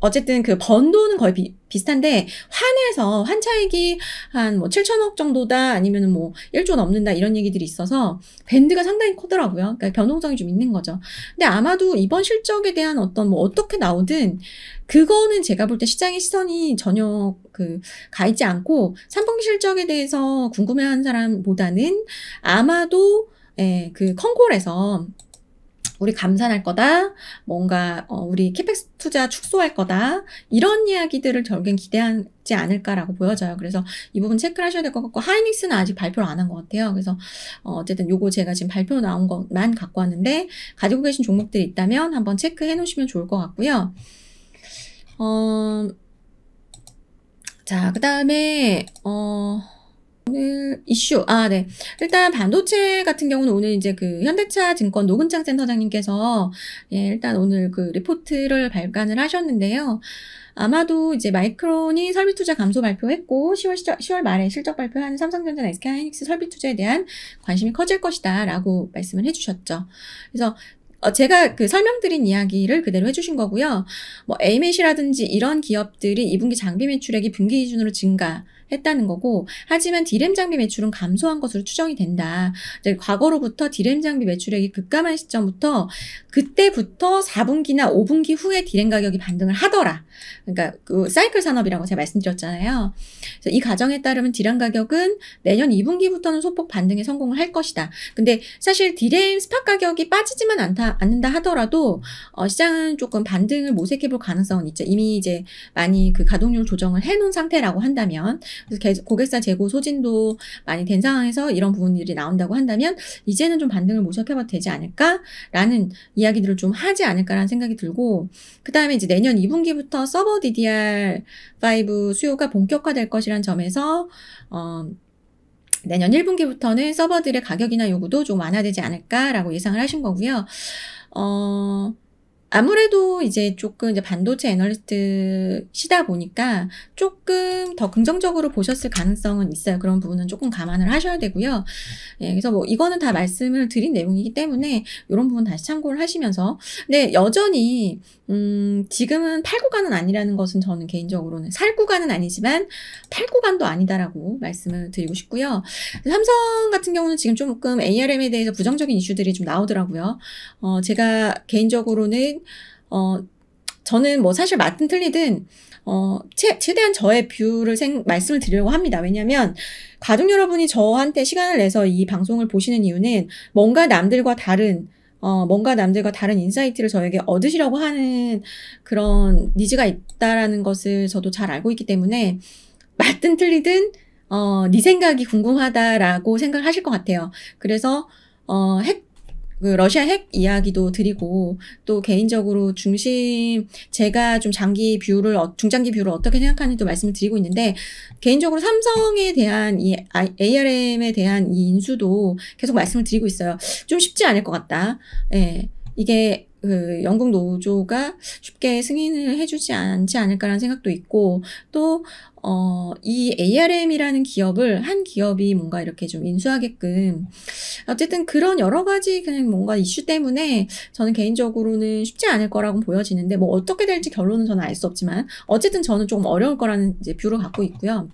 어쨌든 그번도는 거의 비, 비슷한데 환에서 환차익이 한 뭐 7천억 정도다 아니면 뭐 1조 넘는다 이런 얘기들이 있어서 밴드가 상당히 커더라고요 그러니까 변동성이 좀 있는 거죠. 근데 아마도 이번 실적에 대한 어떤 뭐 어떻게 나오든 그거는 제가 볼 때 시장의 시선이 전혀 그 가있지 않고 3분기 실적에 대해서 궁금해한 사람보다는 아마도 예, 그 컨콜에서 우리 감산할 거다, 뭔가 어, 우리 캐펙스 투자 축소할 거다 이런 이야기들을 결국엔 기대하지 않을까라고 보여져요. 그래서 이 부분 체크를 하셔야 될 것 같고 하이닉스는 아직 발표를 안 한 것 같아요. 그래서 어, 어쨌든 요거 제가 지금 발표 나온 것만 갖고 왔는데 가지고 계신 종목들이 있다면 한번 체크해 놓으시면 좋을 것 같고요. 어, 자, 그 다음에, 어, 오늘 이슈 아 네. 일단 반도체 같은 경우는 오늘 이제 그 현대차 증권 노근창 센터장님께서 예, 일단 오늘 그 리포트를 발간을 하셨는데요. 아마도 이제 마이크론이 설비 투자 감소 발표했고 10월, 시저, 10월 말에 실적 발표한 삼성전자 SK 하이닉스 설비 투자에 대한 관심이 커질 것이다라고 말씀을 해주셨죠. 그래서 어, 제가 그 설명드린 이야기를 그대로 해주신 거고요. 뭐 에이멧이라든지 이런 기업들이 2분기 장비 매출액이 분기 기준으로 증가. 했다는 거고 하지만 디램 장비 매출은 감소한 것으로 추정이 된다. 과거로부터 디램 장비 매출액이 급감한 시점부터 그때부터 4분기나 5분기 후에 디램 가격이 반등을 하더라. 그러니까 그 사이클 산업이라고 제가 말씀드렸잖아요. 그래서 이 가정에 따르면 디램 가격은 내년 2분기부터는 소폭 반등에 성공을 할 것이다. 근데 사실 디램 스팟 가격이 빠지지만 않다, 않는다 하더라도 어, 시장은 조금 반등을 모색해 볼 가능성은 있죠. 이미 이제 많이 그 가동률 조정을 해 놓은 상태라고 한다면 그래서 고객사 재고 소진도 많이 된 상황에서 이런 부분들이 나온다고 한다면 이제는 좀 반등을 모색해 봐도 되지 않을까라는 이야기들을 좀 하지 않을까라는 생각이 들고 그다음에 이제 내년 2분기부터 서버 DDR5 수요가 본격화될 것이란 점에서 어, 내년 1분기부터는 서버들의 가격이나 요구도 좀 완화되지 않을까라고 예상을 하신 거고요. 어, 아무래도 이제 조금 이제 반도체 애널리스트시다 보니까 조금 더 긍정적으로 보셨을 가능성은 있어요. 그런 부분은 조금 감안을 하셔야 되고요. 예, 그래서 뭐 이거는 다 말씀을 드린 내용이기 때문에 이런 부분 다시 참고를 하시면서 근 여전히 음, 지금은 팔구간은 아니라는 것은 저는 개인적으로는 살구간은 아니지만 팔구간도 아니다라고 말씀을 드리고 싶고요. 삼성 같은 경우는 지금 조금 ARM에 대해서 부정적인 이슈들이 좀 나오더라고요. 어, 제가 개인적으로는 어, 저는 뭐 사실 맞든 틀리든 어, 최, 최대한 저의 뷰를 생, 말씀을 드리려고 합니다. 왜냐면, 가족 여러분이 저한테 시간을 내서 이 방송을 보시는 이유는 뭔가 남들과 다른 어, 뭔가 남들과 다른 인사이트를 저에게 얻으시려고 하는 그런 니즈가 있다라는 것을 저도 잘 알고 있기 때문에 맞든 틀리든 어, 네 생각이 궁금하다라고 생각하실 것 같아요. 그래서 어, 핵그 러시아 핵 이야기도 드리고 또 개인적으로 중심 제가 좀 장기 뷰를 어, 중장기 뷰를 어떻게 생각하는지도 말씀을 드리고 있는데 개인적으로 삼성에 대한 이 ARM에 대한 이 인수도 계속 말씀을 드리고 있어요. 좀 쉽지 않을 것 같다. 예. 이게 그 영국 노조가 쉽게 승인을 해주지 않지 않을까라는 생각도 있고 또 어, 이 ARM이라는 기업을 한 기업이 뭔가 이렇게 좀 인수하게끔 어쨌든 그런 여러 가지 그냥 뭔가 이슈 때문에 저는 개인적으로는 쉽지 않을 거라고 보여지는데 뭐 어떻게 될지 결론은 저는 알 수 없지만 어쨌든 저는 조금 어려울 거라는 이제 뷰를 갖고 있고요.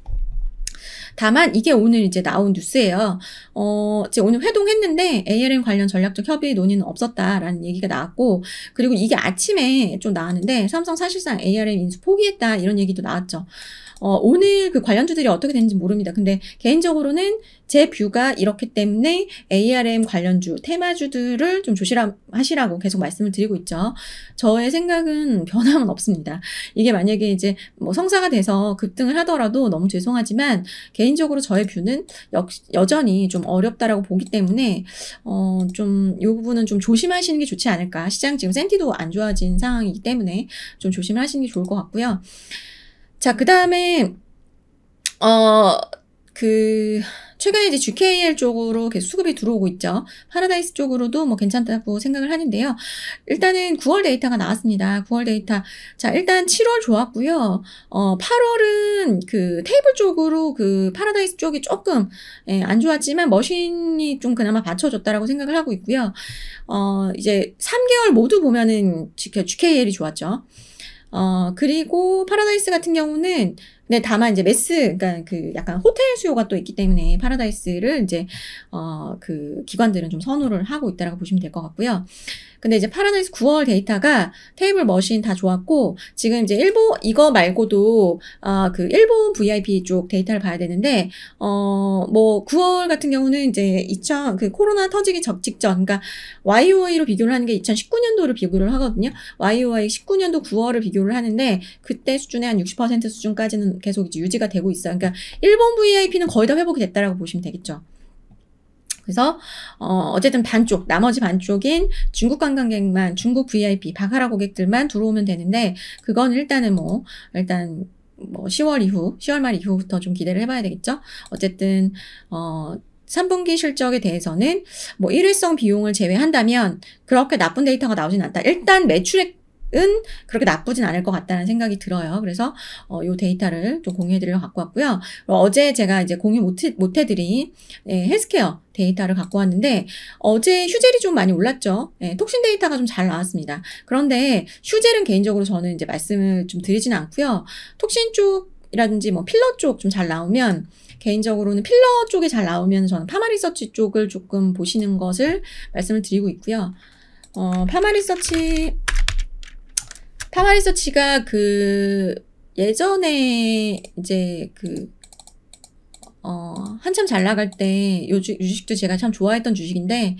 다만 이게 오늘 이제 나온 뉴스예요. 어, 이제 오늘 회동했는데 ALM 관련 전략적 협의 논의는 없었다라는 얘기가 나왔고 그리고 이게 아침에 좀 나왔는데 삼성 사실상 ALM 인수 포기했다 이런 얘기도 나왔죠. 어, 오늘 그 관련주들이 어떻게 되는지 모릅니다. 근데 개인적으로는 제 뷰가 이렇기 때문에 ARM 관련주, 테마주들을 좀 조심하시라고 계속 말씀을 드리고 있죠. 저의 생각은 변함은 없습니다. 이게 만약에 이제 뭐 성사가 돼서 급등을 하더라도 너무 죄송하지만 개인적으로 저의 뷰는 역, 여전히 좀 어렵다라고 보기 때문에 어, 좀 요 부분은 좀 조심하시는 게 좋지 않을까. 시장 지금 센티도 안 좋아진 상황이기 때문에 좀 조심하시는 게 좋을 것 같고요. 자, 그 다음에, 어, 그, 최근에 이제 GKL 쪽으로 계속 수급이 들어오고 있죠. 파라다이스 쪽으로도 뭐 괜찮다고 생각을 하는데요. 일단은 9월 데이터가 나왔습니다. 9월 데이터. 자, 일단 7월 좋았고요. 어, 8월은 그 테이블 쪽으로 그 파라다이스 쪽이 조금 예, 안 좋았지만 머신이 좀 그나마 받쳐줬다라고 생각을 하고 있고요. 어, 이제 3개월 모두 보면은 GKL이 좋았죠. 어, 그리고 파라다이스 같은 경우는 근데 네, 다만 이제 메스, 그러니까 그 약간 호텔 수요가 또 있기 때문에 파라다이스를 이제 어 그 기관들은 좀 선호를 하고 있다라고 보시면 될 것 같고요. 근데 이제 파라다이스 9월 데이터가 테이블 머신 다 좋았고 지금 이제 일본 이거 말고도 아 그 일본 VIP 쪽 데이터를 봐야 되는데 어 뭐 9월 같은 경우는 이제 2000 그 코로나 터지기 적 직전 그러니까 YOY로 비교를 하는 게 2019년도를 비교를 하거든요. YOY 19년도 9월을 비교를 하는데 그때 수준의 한 60% 수준까지는 지금 계속 유지가 되고 있어요. 그러니까 일본 VIP는 거의 다 회복이 됐다라고 보시면 되겠죠. 그래서 어 어쨌든 반쪽 나머지 반쪽인 중국 관광객만 중국 VIP 바카라 고객들만 들어오면 되는데 그건 일단은 뭐 일단 뭐 10월 이후 10월 말 이후부터 좀 기대를 해봐야 되겠죠. 어쨌든 어 3분기 실적에 대해서는 뭐 일회성 비용을 제외한다면 그렇게 나쁜 데이터가 나오진 않다. 일단 매출액 은 그렇게 나쁘진 않을 것 같다는 생각이 들어요. 그래서 어, 요 데이터를 좀 공유해드리려 고 갖고 왔고요. 어제 제가 이제 공유 못해, 못해드린 예, 헬스케어 데이터를 갖고 왔는데 어제 휴젤이 좀 많이 올랐죠. 예, 톡신 데이터가 좀 잘 나왔습니다. 그런데 휴젤은 개인적으로 저는 이제 말씀을 좀 드리진 않고요. 톡신 쪽이라든지 뭐 필러 쪽 좀 잘 나오면 개인적으로는 필러 쪽이 잘 나오면 저는 파마 리서치 쪽을 조금 보시는 것을 말씀을 드리고 있고요. 어, 파마 리서치 타마 리서치가 그 예전에 이제 그 어, 한참 잘 나갈 때 요주, 주식도 제가 참 좋아했던 주식인데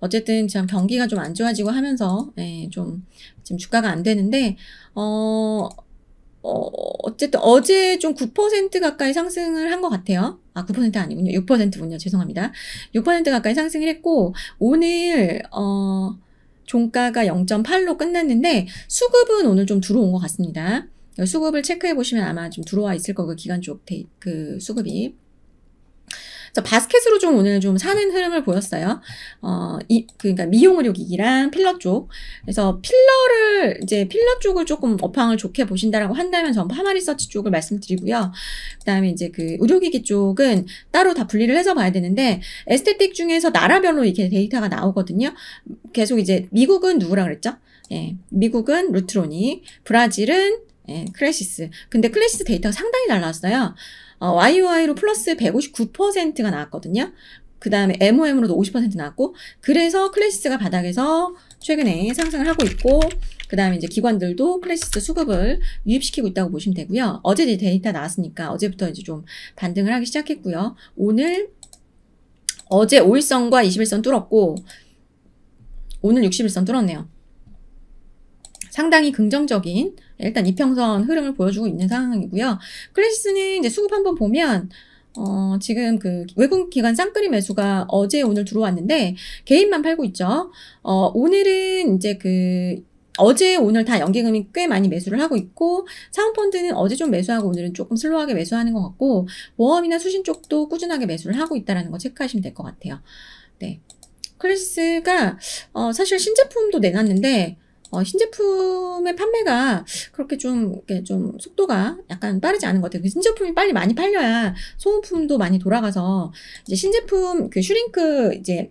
어쨌든 참 경기가 좀 안 좋아지고 하면서 예, 좀 지금 주가가 안 되는데 어, 어 어쨌든 어제 좀 9% 가까이 상승을 한 것 같아요. 아, 9% 아니군요. 6%군요. 죄송합니다. 6% 가까이 상승을 했고 오늘 어 종가가 0.8로 끝났는데 수급은 오늘 좀 들어온 것 같습니다. 수급을 체크해 보시면 아마 좀 들어와 있을 거고 기간 쪽그 수급이 그 바스켓으로 좀 오늘 좀 사는 흐름을 보였어요. 어, 이, 그니까 그러니까 미용 의료기기랑 필러 쪽. 그래서 필러를 이제 필러 쪽을 조금 업황을 좋게 보신다라고 한다면 전 파마리서치 쪽을 말씀드리고요. 그다음에 이제 그 의료기기 쪽은 따로 다 분리를 해서 봐야 되는데 에스테틱 중에서 나라별로 이렇게 데이터가 나오거든요. 계속 이제 미국은 누구라 그랬죠? 예, 미국은 루트로니 브라질은 예, 클래시스. 근데 클래시스 데이터가 상당히 잘 나왔어요. 어, YOI로 플러스 159%가 나왔거든요. 그 다음에 MOM으로도 50% 나왔고 그래서 클래시스가 바닥에서 최근에 상승을 하고 있고 그 다음에 이제 기관들도 클래시스 수급을 유입시키고 있다고 보시면 되고요. 어제 이제 데이터 나왔으니까 어제부터 이제 좀 반등을 하기 시작했고요. 오늘 어제 5일선과 21선 뚫었고 오늘 61선 뚫었네요. 상당히 긍정적인 일단 이평선 흐름을 보여주고 있는 상황이고요. 클래시스는 이제 수급 한번 보면 어, 지금 그 외국 기관 쌍끌이 매수가 어제 오늘 들어왔는데 개인만 팔고 있죠. 어, 오늘은 이제 그 어제 오늘 다 연기금이 꽤 많이 매수를 하고 있고 사은펀드는 어제 좀 매수하고 오늘은 조금 슬로하게 매수하는 것 같고 보험이나 수신 쪽도 꾸준하게 매수를 하고 있다라는 거 체크하시면 될 것 같아요. 네, 클래스가 어, 사실 신제품도 내놨는데 어, 신제품의 판매가 그렇게 좀, 이렇게 좀 속도가 약간 빠르지 않은 것 같아요. 그 신제품이 빨리 많이 팔려야 소모품도 많이 돌아가서 이제 신제품 그 슈링크 이제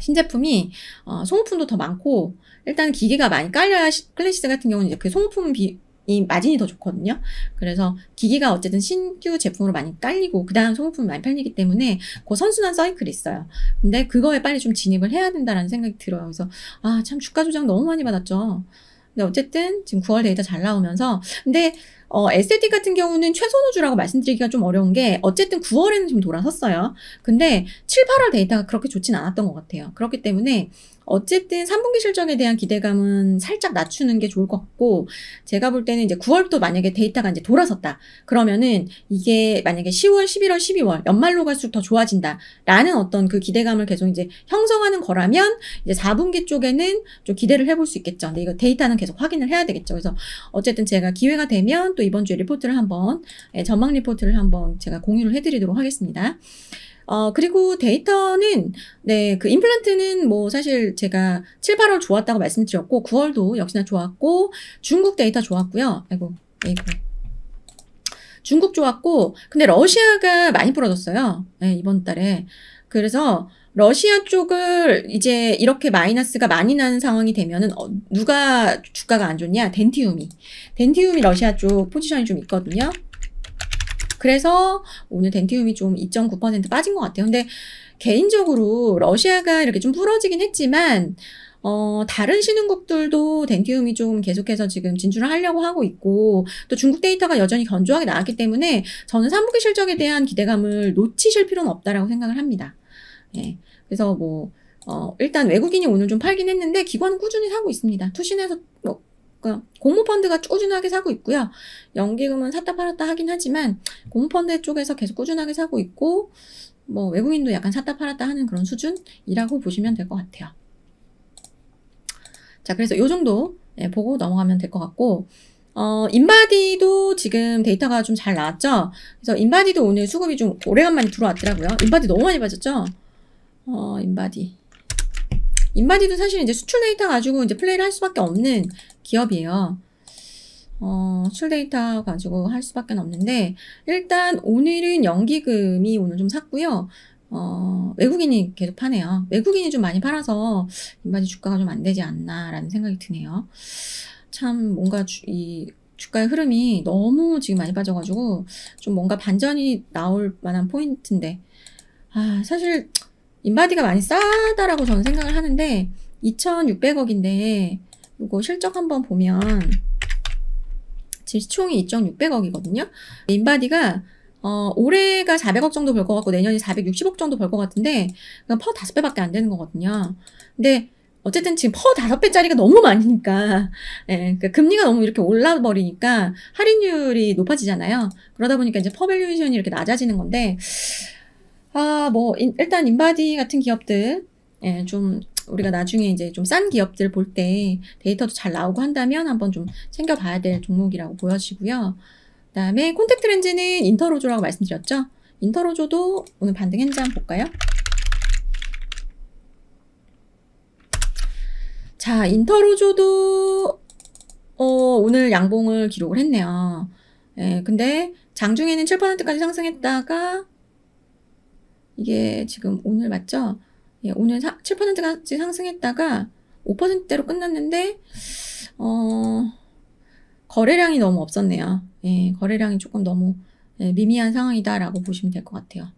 신제품이 어, 소모품도 더 많고 일단 기계가 많이 깔려야 클래시스 같은 경우는 이제 그 소모품 비, 이 마진이 더 좋거든요. 그래서 기기가 어쨌든 신규 제품으로 많이 깔리고 그다음 소모품이 많이 팔리기 때문에 그 선순환 사이클이 있어요. 근데 그거에 빨리 좀 진입을 해야 된다라는 생각이 들어요. 그래서 아 참 주가 조작 너무 많이 받았죠. 근데 어쨌든 지금 9월 데이터 잘 나오면서 근데 어, SLT 같은 경우는 최선우주라고 말씀드리기가 좀 어려운 게 어쨌든 9월에는 좀 돌아섰어요. 근데 7, 8월 데이터가 그렇게 좋진 않았던 것 같아요. 그렇기 때문에 어쨌든 3분기 실적에 대한 기대감은 살짝 낮추는 게 좋을 것 같고 제가 볼 때는 이제 9월도 만약에 데이터가 이제 돌아섰다 그러면은 이게 만약에 10월, 11월, 12월 연말로 갈수록 더 좋아진다라는 어떤 그 기대감을 계속 이제 형성하는 거라면 이제 4분기 쪽에는 좀 기대를 해볼 수 있겠죠. 근데 이거 데이터는 계속 확인을 해야 되겠죠. 그래서 어쨌든 제가 기회가 되면 또 이번 주에 리포트를 한번 예, 전망 리포트를 한번 제가 공유를 해드리도록 하겠습니다. 어, 그리고 데이터는, 네, 그 임플란트는 뭐 사실 제가 7, 8월 좋았다고 말씀드렸고, 9월도 역시나 좋았고, 중국 데이터 좋았고요. 아이고, 아이고. 네, 중국 좋았고, 근데 러시아가 많이 부러졌어요. 네, 이번 달에. 그래서, 러시아 쪽을 이제 이렇게 마이너스가 많이 나 상황이 되면은 어, 누가 주가가 안 좋냐? 덴티움이. 덴티움이 러시아 쪽 포지션이 좀 있거든요. 그래서 오늘 덴티움이 좀 2.9% 빠진 것 같아요. 근데 개인적으로 러시아가 이렇게 좀 부러지긴 했지만 어, 다른 신흥국들도 덴티움이 좀 계속해서 지금 진출을 하려고 하고 있고, 또 중국 데이터가 여전히 견조하게 나왔기 때문에 저는 3분기 실적에 대한 기대감을 놓치실 필요는 없다라고 생각을 합니다. 예. 그래서 뭐, 어, 일단 외국인이 오늘 좀 팔긴 했는데, 기관은 꾸준히 사고 있습니다. 투신에서 뭐, 있고요. 그러니까 공모펀드가 꾸준하게 사고 있고요. 연기금은 샀다 팔았다 하긴 하지만 공모펀드 쪽에서 계속 꾸준하게 사고 있고 뭐 외국인도 약간 샀다 팔았다 하는 그런 수준이라고 보시면 될 것 같아요. 자, 그래서 요 정도 예, 보고 넘어가면 될 것 같고 어, 인바디도 지금 데이터가 좀 잘 나왔죠? 그래서 인바디도 오늘 수급이 좀 오래간만에 들어왔더라고요. 인바디 너무 많이 빠졌죠? 어, 인바디. 인바디도 사실 이제 수출 데이터 가지고 이제 플레이를 할 수밖에 없는 기업이에요. 어, 출데이터 가지고 할 수밖에 없는데 일단 오늘은 연기금이 오늘 좀 샀고요. 어, 외국인이 계속 파네요. 외국인이 좀 많이 팔아서 인바지 주가가 좀 안 되지 않나라는 생각이 드네요. 참 뭔가 주, 이 주가의 흐름이 너무 지금 많이 빠져가지고 좀 뭔가 반전이 나올 만한 포인트인데 아 사실 인바디가 많이 싸다라고 저는 생각을 하는데 2,600억인데 이거 실적 한번 보면 지총이 2.600억이거든요. 인바디가 어, 올해가 400억 정도 벌 것 같고 내년이 460억 정도 벌 것 같은데 그냥 퍼 5배밖에 안 되는 거거든요. 근데 어쨌든 지금 퍼 5배짜리가 너무 많으니까 예, 그러니까 금리가 너무 이렇게 올라버리니까 할인율이 높아지잖아요. 그러다 보니까 이제 퍼밸류에이션이 이렇게 낮아지는 건데 아, 뭐 일단 인바디 같은 기업들 예, 좀 우리가 나중에 이제 좀 싼 기업들 볼 때 데이터도 잘 나오고 한다면 한번 좀 챙겨봐야 될 종목이라고 보여지고요. 그 다음에 콘택트 렌즈는 인터로조라고 말씀드렸죠. 인터로조도 오늘 반등 현장 볼까요? 자, 인터로조도 어, 오늘 양봉을 기록을 했네요. 예, 근데 장중에는 7%까지 상승했다가 이게 지금 오늘 맞죠? 5년 예, 7%까지 상승했다가 5%대로 끝났는데 어, 거래량이 너무 없었네요. 예, 거래량이 조금 너무 예, 미미한 상황이다라고 보시면 될 것 같아요.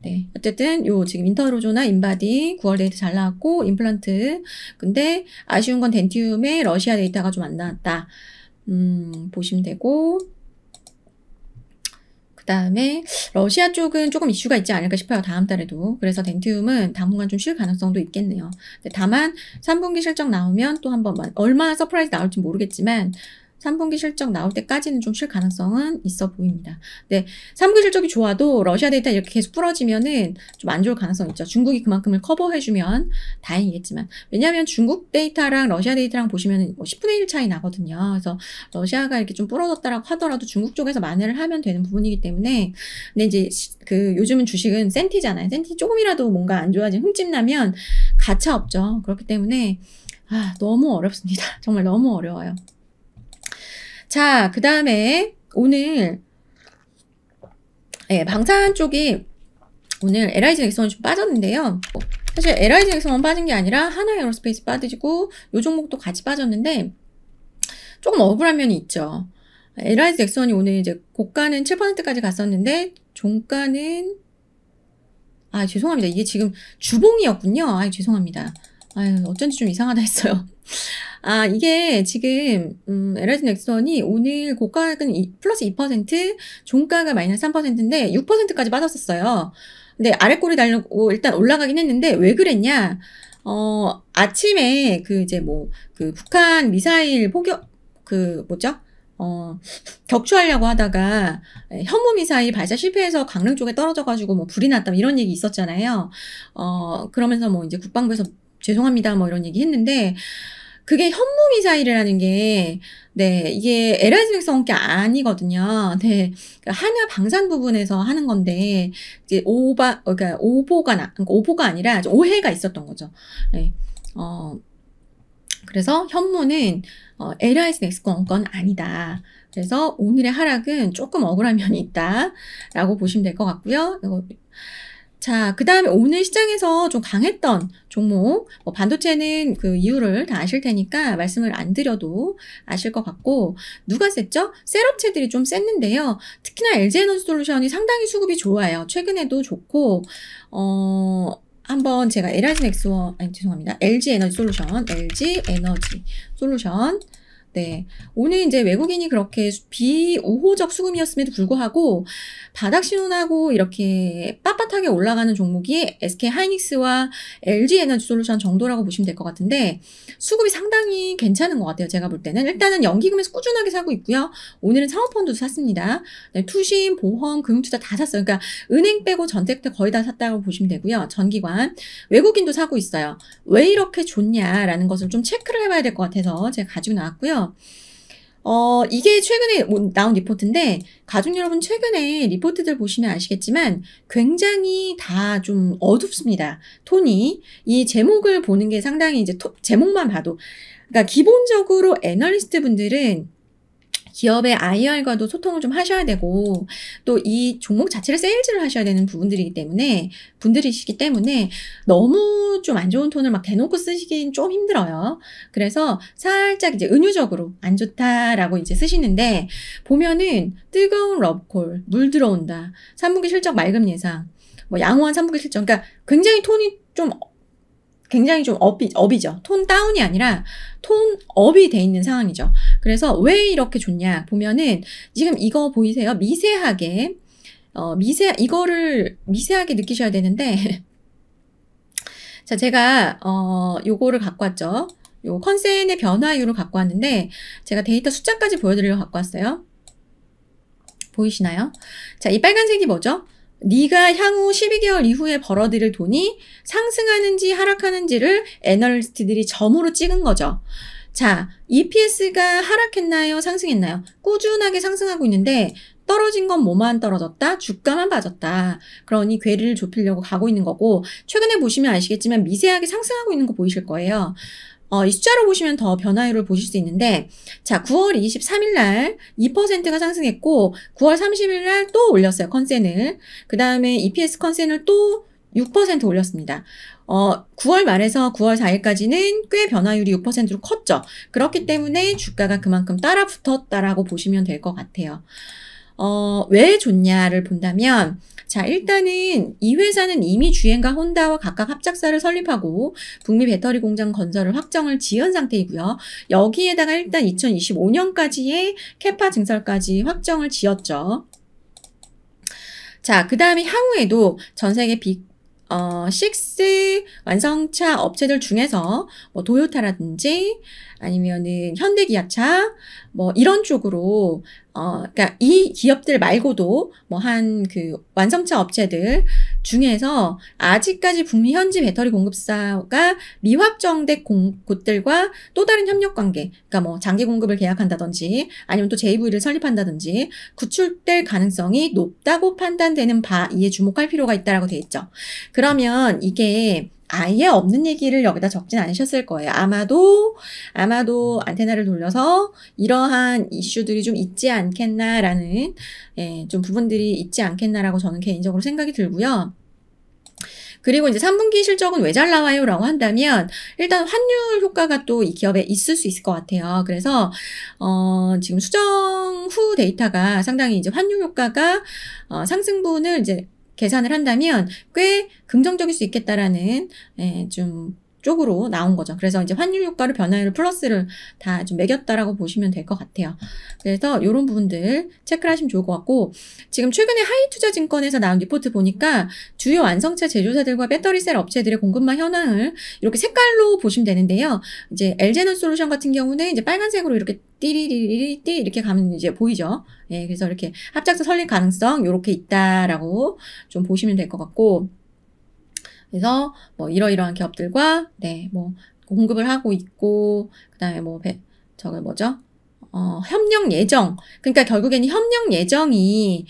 네. 어쨌든 요 지금 인터로조나 인바디 9월 데이터 잘 나왔고 임플란트 근데 아쉬운 건 덴티움의 러시아 데이터가 좀 안 나왔다. 음, 보시면 되고 그다음에 러시아 쪽은 조금 이슈가 있지 않을까 싶어요. 다음 달에도. 그래서 덴트움은 당분간 좀 쉴 가능성도 있겠네요. 근데 다만 3분기 실적 나오면 또 한 번 얼마나 서프라이즈 나올지 모르겠지만 3분기 실적 나올 때까지는 좀 쉴 가능성은 있어 보입니다. 네, 3분기 실적이 좋아도 러시아 데이터 이렇게 계속 부러지면은 좀 안 좋을 가능성 있죠. 중국이 그만큼을 커버해주면 다행이겠지만 왜냐하면 중국 데이터랑 러시아 데이터랑 보시면 뭐 10분의 1 차이 나거든요. 그래서 러시아가 이렇게 좀 부러졌다라고 하더라도 중국 쪽에서 만회를 하면 되는 부분이기 때문에 근데 이제 그 요즘은 주식은 센티잖아요. 센티 조금이라도 뭔가 안 좋아진 흠집 나면 가차 없죠. 그렇기 때문에 아, 너무 어렵습니다. 정말 너무 어려워요. 자, 그 다음에 오늘 네, 예, 방산 쪽이 오늘 LI 진액성이좀 빠졌는데요. 사실 LI 진액성은 빠진 게 아니라 하나 에어로스페이스 빠지고 요 종목도 같이 빠졌는데 조금 억울한 면이 있죠. LI 진액성이 오늘 이제 고가는 7%까지 갔었는데 종가는 아 죄송합니다. 이게 지금 주봉이었군요. 아 죄송합니다. 아 어쩐지 좀 이상하다 했어요. 아, 이게 지금, 음, 에 LG 넥슨이 오늘 고가액은 2, 플러스 2%, 종가가 마이너스 3%인데 6%까지 빠졌었어요. 근데 아래 꼬리 달려고 일단 올라가긴 했는데 왜 그랬냐? 어, 아침에 그 이제 뭐, 그 북한 미사일 포격, 그 뭐죠? 어, 격추하려고 하다가 현무 미사일 발사 실패해서 강릉 쪽에 떨어져가지고 뭐 불이 났다 뭐 이런 얘기 있었잖아요. 어, 그러면서 뭐 이제 국방부에서 죄송합니다 뭐 이런 얘기 했는데 그게 현무 미사일이라는 게, 네, 이게 LH 백성 게 아니거든요. 네, 그러니까 한야 방산 부분에서 하는 건데, 이제 오바, 어, 그러니까 오보가, 나, 그러니까 오보가 아니라 오해가 있었던 거죠. 네, 어, 그래서 현무는 어, LIS 넥스건 아니다. 그래서 오늘의 하락은 조금 억울한 면이 있다라고 보시면 될 것 같고요. 자, 그 다음에 오늘 시장에서 좀 강했던 종목, 뭐 반도체는 그 이유를 다 아실 테니까 말씀을 안 드려도 아실 것 같고, 누가 셌죠? 셋업체들이 좀 셌는데요. 특히나 LG에너지 솔루션이 상당히 수급이 좋아요. 최근에도 좋고, 어, 한번 제가 LG 넥스원, 아니, 죄송합니다. LG 에너지 솔루션, LG 에너지 솔루션, 네. 오늘 이제 외국인이 그렇게 비우호적 수급이었음에도 불구하고 바닥 신혼하고 이렇게 빳빳하게 올라가는 종목이 SK 하이닉스와 LG 에너지 솔루션 정도라고 보시면 될 것 같은데 수급이 상당히 괜찮은 것 같아요. 제가 볼 때는 일단은 연기금에서 꾸준하게 사고 있고요. 오늘은 사모펀드도 샀습니다. 네, 투신, 보험, 금융투자 다 샀어요. 그러니까 은행 빼고 전택대 거의 다 샀다고 보시면 되고요. 전기관 외국인도 사고 있어요. 왜 이렇게 좋냐라는 것을 좀 체크를 해봐야 될 것 같아서 제가 가지고 나왔고요. 어, 이게 최근에 뭐 나온 리포트인데, 가족 여러분 최근에 리포트들 보시면 아시겠지만, 굉장히 다 좀 어둡습니다. 톤이. 이 제목을 보는 게 상당히 이제 토, 제목만 봐도. 그러니까 기본적으로 애널리스트 분들은 기업의 IR과도 소통을 좀 하셔야 되고 또 이 종목 자체를 세일즈를 하셔야 되는 부분들이기 때문에 분들이시기 때문에 너무 좀 안 좋은 톤을 막 대놓고 쓰시긴 좀 힘들어요. 그래서 살짝 이제 은유적으로 안 좋다라고 이제 쓰시는데 보면은 뜨거운 러브콜, 물 들어온다, 3분기 실적 말금 예상, 뭐 양호한 3분기 실적, 그러니까 굉장히 톤이 좀 굉장히 좀 업이, 업이죠. 톤 다운이 아니라 톤 업이 돼 있는 상황이죠. 그래서 왜 이렇게 좋냐 보면은 지금 이거 보이세요? 미세하게 어, 미세 이거를 미세하게 느끼셔야 되는데 자 제가 어 요거를 갖고 왔죠. 요 컨센의 변화율을 갖고 왔는데 제가 데이터 숫자까지 보여드리려고 갖고 왔어요. 보이시나요? 자, 이 빨간색이 뭐죠? 네가 향후 12개월 이후에 벌어들일 돈이 상승하는지 하락하는지를 애널리스트들이 점으로 찍은 거죠. 자, EPS가 하락했나요? 상승했나요? 꾸준하게 상승하고 있는데 떨어진 건 뭐만 떨어졌다? 주가만 빠졌다. 그러니 괴리를 좁히려고 가고 있는 거고, 최근에 보시면 아시겠지만 미세하게 상승하고 있는 거 보이실 거예요. 어, 이 숫자로 보시면 더 변화율을 보실 수 있는데 자 9월 23일 날 2%가 상승했고 9월 30일 날 또 올렸어요. 컨센을. 그 다음에 EPS 컨센을 또 6% 올렸습니다. 어, 9월 말에서 9월 4일까지는 꽤 변화율이 6%로 컸죠. 그렇기 때문에 주가가 그만큼 따라 붙었다라고 보시면 될 것 같아요. 어, 왜 좋냐를 본다면 자, 일단은 이 회사는 이미 주행과 혼다와 각각 합작사를 설립하고 북미 배터리 공장 건설을 확정을 지은 상태이고요. 여기에다가 일단 2025년까지의 캐파 증설까지 확정을 지었죠. 자, 그 다음에 향후에도 전 세계 빅 어, 식스 완성차 업체들 중에서 뭐 도요타라든지 아니면은 현대기아차 뭐 이런 쪽으로 어, 그니까이 기업들 말고도 뭐 한 그 완성차 업체들 중에서 아직까지 북미 현지 배터리 공급사가 미확정된 곳들과 또 다른 협력 관계, 그니까뭐 장기 공급을 계약한다든지 아니면 또 JV를 설립한다든지 구출될 가능성이 높다고 판단되는 바이에 주목할 필요가 있다라고 돼 있죠. 그러면 이게 아예 없는 얘기를 여기다 적진 않으셨을 거예요. 아마도, 아마도 안테나를 돌려서 이러한 이슈들이 좀 있지 않겠나라는, 예, 좀 부분들이 있지 않겠나라고 저는 개인적으로 생각이 들고요. 그리고 이제 3분기 실적은 왜 잘 나와요? 라고 한다면, 일단 환율 효과가 또 이 기업에 있을 수 있을 것 같아요. 그래서, 어, 지금 수정 후 데이터가 상당히 이제 환율 효과가, 어, 상승분을 이제 계산을 한다면 꽤 긍정적일 수 있겠다라는 예, 좀 쪽으로 나온 거죠. 그래서 이제 환율 효과를 변화율 플러스를 다 좀 매겼다라고 보시면 될 것 같아요. 그래서 이런 부분들 체크를 하시면 좋을 것 같고 지금 최근에 하이투자증권에서 나온 리포트 보니까 주요 완성차 제조사들과 배터리셀 업체들의 공급망 현황을 이렇게 색깔로 보시면 되는데요. 이제 엘제너 솔루션 같은 경우는 이제 빨간색으로 이렇게 띠리리리띠 이렇게 가면 이제 보이죠. 예, 그래서 이렇게 합작사 설립 가능성 이렇게 있다라고 좀 보시면 될 것 같고 그래서 뭐 이러이러한 기업들과 네, 뭐 공급을 하고 있고 그다음에 뭐 저게 뭐죠? 어, 협력 예정. 그러니까 결국에는 협력 예정이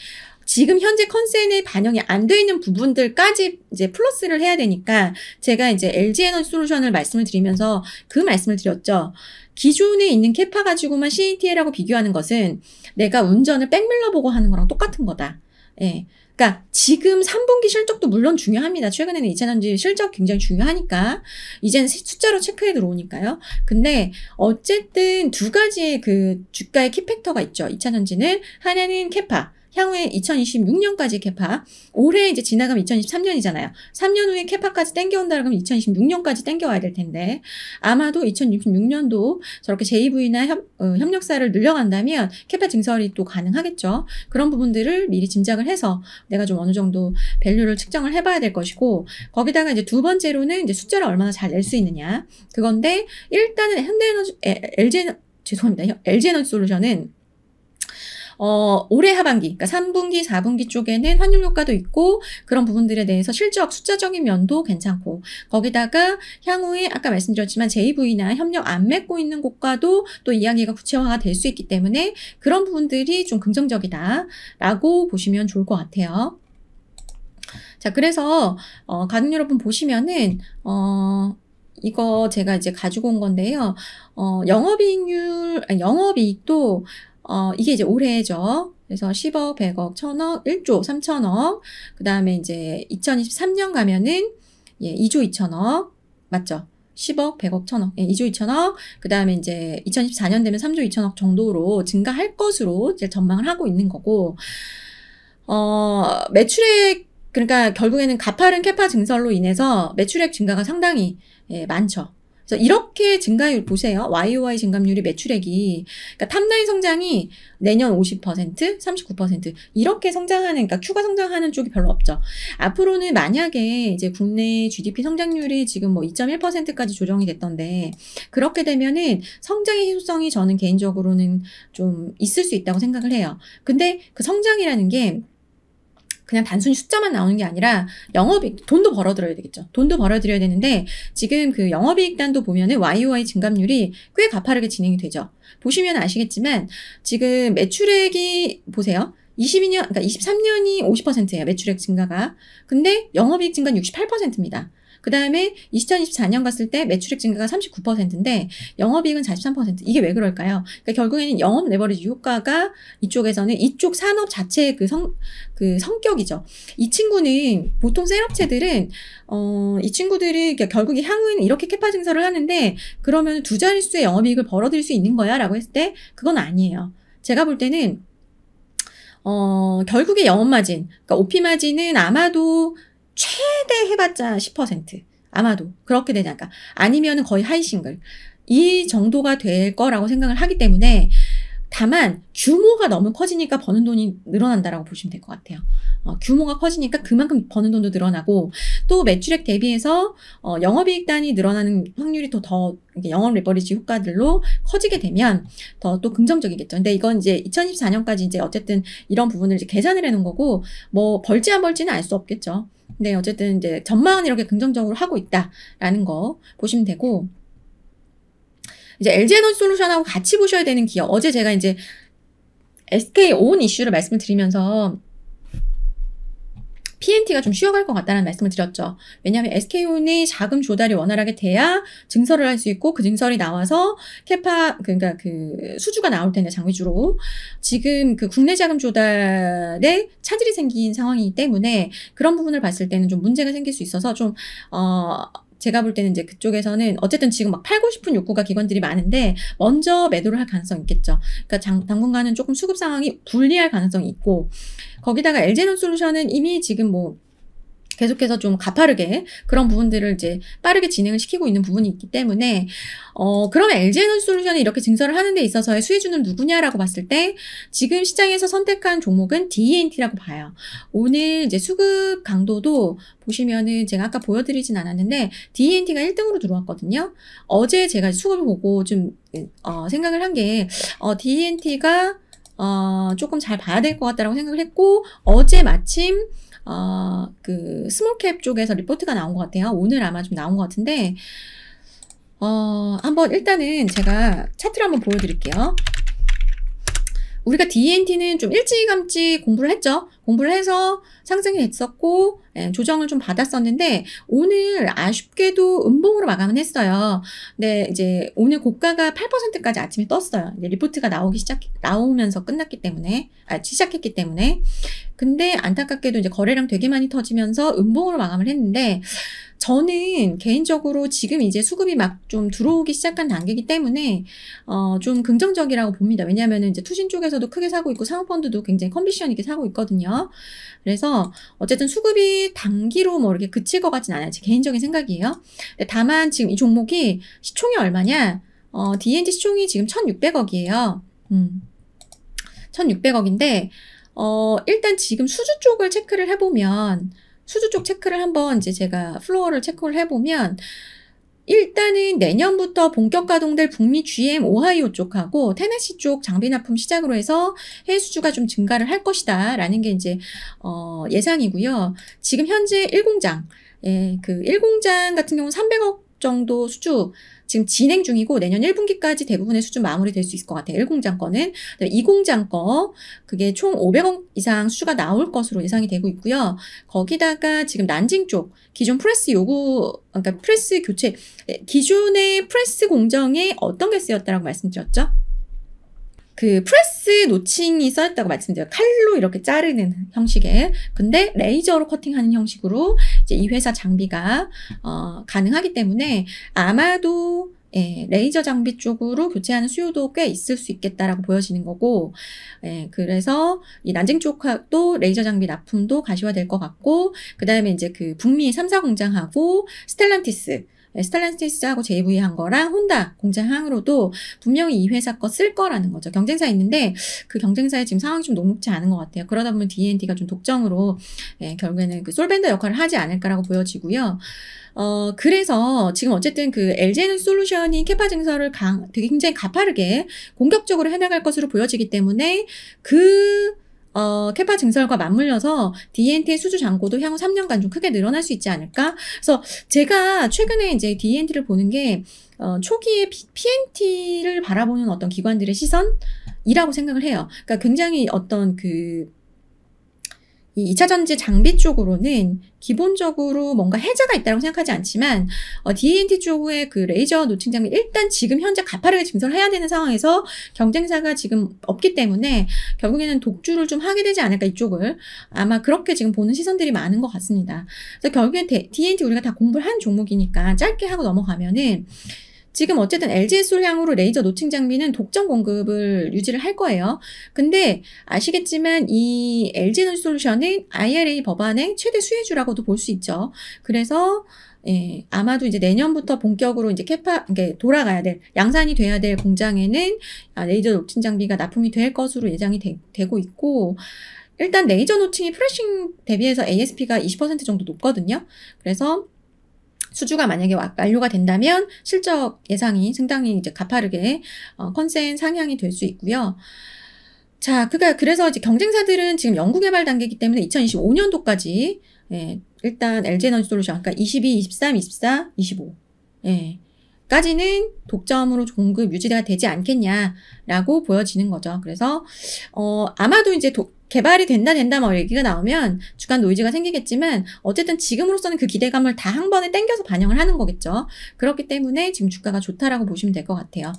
지금 현재 컨센에 반영이 안 돼 있는 부분들까지 이제 플러스를 해야 되니까 제가 이제 LG 에너지 솔루션을 말씀을 드리면서 그 말씀을 드렸죠. 기존에 있는 캐파 가지고만 CATL하고 비교하는 것은 내가 운전을 백밀러 보고 하는 거랑 똑같은 거다. 예. 그러니까 지금 3분기 실적도 물론 중요합니다. 최근에는 2차전지 실적 굉장히 중요하니까 이제는 숫자로 체크해 들어오니까요. 근데 어쨌든 두 가지의 그 주가의 키팩터가 있죠. 2차전지는 하나는 캐파, 향후에 2026년까지 캐파. 올해 이제 지나가면 2023년이잖아요. 3년 후에 캐파까지 땡겨온다 그러면 2026년까지 땡겨와야 될 텐데 아마도 2026년도 저렇게 JV나 협, 어, 협력사를 늘려간다면 캐파 증설이 또 가능하겠죠. 그런 부분들을 미리 짐작을 해서 내가 좀 어느 정도 밸류를 측정을 해봐야 될 것이고 거기다가 이제 두 번째로는 이제 숫자를 얼마나 잘 낼 수 있느냐 그건데 일단은 현대에너지 LG 죄송합니다 LG 에너지 솔루션은 어, 올해 하반기, 그러니까 3분기, 4분기 쪽에는 환율 효과도 있고 그런 부분들에 대해서 실적 숫자적인 면도 괜찮고 거기다가 향후에 아까 말씀드렸지만 JV나 협력 안 맺고 있는 곳과도 또 이야기가 구체화가 될 수 있기 때문에 그런 부분들이 좀 긍정적이다라고 보시면 좋을 것 같아요. 자, 그래서 어, 가족 여러분 보시면은 어 이거 제가 이제 가지고 온 건데요. 어, 영업이익률, 영업이익도 어, 이게 이제 올해죠. 그래서 10억, 100억, 1000억, 1조, 3000억. 그 다음에 이제 2023년 가면은 예, 2조 2천억. 맞죠? 10억, 100억, 1000억, 예, 2조 2천억, 그 다음에 이제 2024년 되면 3조 2천억 정도로 증가할 것으로 이제 전망을 하고 있는 거고, 어, 매출액, 그러니까 결국에는 가파른 캐파 증설로 인해서 매출액 증가가 상당히 예, 많죠. 그래서 이렇게 증가율 보세요. YOY 증감률이 매출액이 그러니까 탑라인 성장이 내년 50%, 39% 이렇게 성장하는 그러니까 추가 성장하는 쪽이 별로 없죠. 앞으로는 만약에 이제 국내 GDP 성장률이 지금 뭐 2.1%까지 조정이 됐던데 그렇게 되면은 성장의 희소성이 저는 개인적으로는 좀 있을 수 있다고 생각을 해요. 근데 그 성장이라는 게 그냥 단순히 숫자만 나오는 게 아니라 영업이익 돈도 벌어들여야 되겠죠. 돈도 벌어들여야 되는데 지금 그 영업이익단도 보면은 YOY 증감률이 꽤 가파르게 진행이 되죠. 보시면 아시겠지만 지금 매출액이 보세요. 22년, 그러니까 23년이 50%예요. 매출액 증가가. 근데 영업이익 증가 68%입니다. 그 다음에 2024년 갔을 때 매출액 증가가 39%인데 영업이익은 43%. 이게 왜 그럴까요? 그러니까 결국에는 영업 레버리지 효과가 이쪽에서는 이쪽 산업 자체의 그 성, 그 성격이죠. 이 친구는 보통 셀업체들은, 어, 이 친구들이 결국에 향후에는 이렇게 캐파 증설을 하는데 그러면 두 자릿수의 영업이익을 벌어들일 수 있는 거야? 라고 했을 때 그건 아니에요. 제가 볼 때는 어, 결국에 영업 마진, 그러니까 오피 마진은 아마도 최대 해봤자 10% 아마도 그렇게 되지 않을까. 아니면 거의 하이싱글. 이 정도가 될 거라고 생각을 하기 때문에 다만 규모가 너무 커지니까 버는 돈이 늘어난다라고 보시면 될 것 같아요. 어, 규모가 커지니까 그만큼 버는 돈도 늘어나고 또 매출액 대비해서 어, 영업이익단이 늘어나는 확률이 더더 영업 레버리지 효과들로 커지게 되면 더 또 긍정적이겠죠. 근데 이건 이제 2024년까지 이제 어쨌든 이런 부분을 이제 계산을 해놓은 거고 뭐 벌지 안 벌지는 알 수 없겠죠. 네, 어쨌든 이제 전망은 이렇게 긍정적으로 하고 있다라는 거 보시면 되고 이제 LG 에너지 솔루션하고 같이 보셔야 되는 기업. 어제 제가 이제 SK 온 이슈를 말씀드리면서 PNT가 좀 쉬어갈 것 같다는 말씀을 드렸죠. 왜냐하면 SK온이 자금 조달이 원활하게 돼야 증설을 할 수 있고 그 증설이 나와서 캐파 그러니까 그 수주가 나올 텐데 장위주로 지금 그 국내 자금 조달에 차질이 생긴 상황이기 때문에 그런 부분을 봤을 때는 좀 문제가 생길 수 있어서 좀 어. 제가 볼 때는 이제 그쪽에서는 어쨌든 지금 막 팔고 싶은 욕구가 기관들이 많은데 먼저 매도를 할 가능성이 있겠죠. 그러니까 장, 당분간은 조금 수급 상황이 불리할 가능성이 있고 거기다가 l g 에솔루션은 이미 지금 뭐 계속해서 좀 가파르게 그런 부분들을 이제 빠르게 진행을 시키고 있는 부분이 있기 때문에 어 그럼 LG 에너지 솔루션이 이렇게 증설을 하는 데 있어서의 수혜주는 누구냐라고 봤을 때 지금 시장에서 선택한 종목은 DENT라고 봐요. 오늘 이제 수급 강도도 보시면은 제가 아까 보여드리진 않았는데 DENT가 1등으로 들어왔거든요. 어제 제가 수급을 보고 좀 어, 생각을 한게 어, DENT가 어, 조금 잘 봐야 될 것 같다라고 생각을 했고 어제 마침 어, 그 스몰캡 쪽에서 리포트가 나온 것 같아요. 오늘 아마 좀 나온 것 같은데 어, 한번 일단은 제가 차트를 한번 보여드릴게요. 우리가 DNT는 좀 일찌감치 공부를 했죠. 공부를 해서 상승이 됐었고 예, 조정을 좀 받았었는데 오늘 아쉽게도 음봉으로 마감은 했어요. 근 네, 이제 오늘 고가가 8%까지 아침에 떴어요. 이제 리포트가 나오기 시작 나오면서 끝났기 때문에 아, 시작했기 때문에 근데 안타깝게도 이제 거래량 되게 많이 터지면서 음봉으로 마감을 했는데 저는 개인적으로 지금 이제 수급이 막 좀 들어오기 시작한 단계이기 때문에 어, 좀 긍정적이라고 봅니다. 왜냐하면 이제 투신 쪽에서도 크게 사고 있고 상업펀드도 굉장히 컨디션 있게 사고 있거든요. 그래서 어쨌든 수급이 단기로 뭐 이렇게 그칠 것 같진 않아요. 제 개인적인 생각이에요. 다만 지금 이 종목이 시총이 얼마냐? 어, d g 시총이 지금 1,600억이에요. 음. 1,600억인데 어, 일단 지금 수주 쪽을 체크를 해보면 수주 쪽 체크를 한번 이제 제가 플로어를 체크를 해보면 일단은 내년부터 본격 가동될 북미 GM 오하이오 쪽하고 테네시 쪽 장비 납품 시작으로 해서 해외 수주가 좀 증가를 할 것이다. 라는 게 이제, 어, 예상이고요. 지금 현재 1공장, 예, 그 1공장 같은 경우 300억 정도 수주, 지금 진행 중이고 내년 1분기까지 대부분의 수준 마무리될 수 있을 것 같아요. 1공장 거는. 2공장 거 그게 총 500억 이상 수주가 나올 것으로 예상이 되고 있고요. 거기다가 지금 난징 쪽 기존 프레스 요구 그러니까 프레스 교체 기존의 프레스 공정에 어떤 게 쓰였다라고 말씀드렸죠? 그 프레스 노칭이 써있다고 말씀드려요. 칼로 이렇게 자르는 형식의 근데 레이저로 커팅하는 형식으로 이제 이 회사 장비가 어, 가능하기 때문에 아마도 예, 레이저 장비 쪽으로 교체하는 수요도 꽤 있을 수 있겠다라고 보여지는 거고, 예, 그래서 이 난징 쪽도 레이저 장비 납품도 가시화될 것 같고, 그 다음에 이제 그 북미 3사 공장하고 스텔란티스, 스탈란티스하고 JV한 거랑 혼다 공장항으로도 분명히 이 회사 거 쓸 거라는 거죠. 경쟁사 있는데 그 경쟁사의 지금 상황이 좀 녹록지 않은 것 같아요. 그러다 보면 D&D가 좀 독점으로 예, 결국에는 그 솔벤더 역할을 하지 않을까라고 보여지고요. 어, 그래서 지금 어쨌든 그 l g 에너 솔루션이 캐파 증설을 강, 되게 굉장히 가파르게 공격적으로 해나갈 것으로 보여지기 때문에 그 어, 캐파 증설과 맞물려서 D&T의 수주 잔고도 향후 3년간 좀 크게 늘어날 수 있지 않을까? 그래서 제가 최근에 이제 D&T를 보는 게 어, 초기에 P&T를 바라보는 어떤 기관들의 시선이라고 생각을 해요. 그러니까 굉장히 어떤 그이 2차 전지 장비 쪽으로는 기본적으로 뭔가 해자가 있다고 생각하지 않지만 어, DNT 쪽의 그 레이저 노칭 장비 일단 지금 현재 가파르게 증설해야 되는 상황에서 경쟁사가 지금 없기 때문에 결국에는 독주를 좀 하게 되지 않을까 이쪽을 아마 그렇게 지금 보는 시선들이 많은 것 같습니다. 그래서 결국엔 DNT 우리가 다 공부를 한 종목이니까 짧게 하고 넘어가면은 지금 어쨌든 LGS를 향으로 레이저 노칭 장비는 독점 공급을 유지를 할 거예요. 근데 아시겠지만 이 LG 에너지 솔루션은 IRA 법안의 최대 수혜주라고도 볼 수 있죠. 그래서 예, 아마도 이제 내년부터 본격으로 이제 캐파, 이게 돌아가야 될, 양산이 돼야 될 공장에는 아, 레이저 노친 장비가 납품이 될 것으로 예상이 되, 고 있고, 일단 레이저 노칭이 프레싱 대비해서 ASP가 20% 정도 높거든요. 그래서 수주가 만약에 완료가 된다면 실적 예상이 상당히 이제 가파르게 어, 컨센 상향이 될 수 있고요. 자, 그가 그래서 이제 경쟁사들은 지금 연구개발 단계이기 때문에 2025년도까지 예, 일단 LG 에너지 솔루션 그러니까 22, 23, 24, 25 예, 까지는 독점으로 종급 유지가 되지 않겠냐라고 보여지는 거죠. 그래서 어 아마도 이제 도, 개발이 된다 된다 뭐 얘기가 나오면 주간 노이즈가 생기겠지만 어쨌든 지금으로서는 그 기대감을 다 한 번에 땡겨서 반영을 하는 거겠죠. 그렇기 때문에 지금 주가가 좋다라고 보시면 될 것 같아요.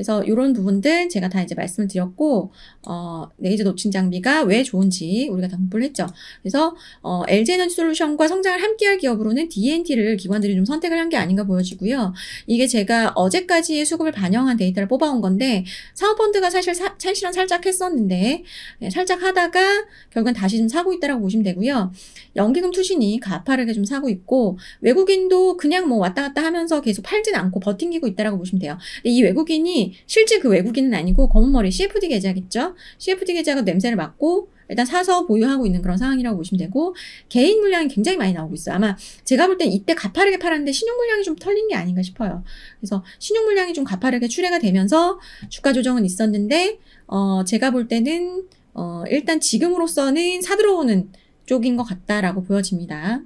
그래서 이런 부분들 제가 다 이제 말씀을 드렸고 어, 레이저 네 노칭 장비가 왜 좋은지 우리가 다 공부를 했죠. 그래서 어, LG 에너지 솔루션과 성장을 함께할 기업으로는 D&T를 기관들이 좀 선택을 한 게 아닌가 보여지고요. 이게 제가 어제까지의 수급을 반영한 데이터를 뽑아온 건데 사모펀드가 사실 사, 실은 살짝 했었는데 네, 살짝 하다가 결국엔 다시 좀 사고 있다라고 보시면 되고요. 연기금 투신이 가파르게 좀 사고 있고 외국인도 그냥 뭐 왔다 갔다 하면서 계속 팔진 않고 버팅기고 있다라고 보시면 돼요. 이 외국인이 실제 그 외국인은 아니고 검은머리 CFD 계좌겠죠. CFD 계좌가 냄새를 맡고 일단 사서 보유하고 있는 그런 상황이라고 보시면 되고 개인 물량이 굉장히 많이 나오고 있어요. 아마 제가 볼 땐 이때 가파르게 팔았는데 신용 물량이 좀 털린 게 아닌가 싶어요. 그래서 신용 물량이 좀 가파르게 출회가 되면서 주가 조정은 있었는데 어 제가 볼 때는 어 일단 지금으로서는 사들어오는 쪽인 것 같다라고 보여집니다.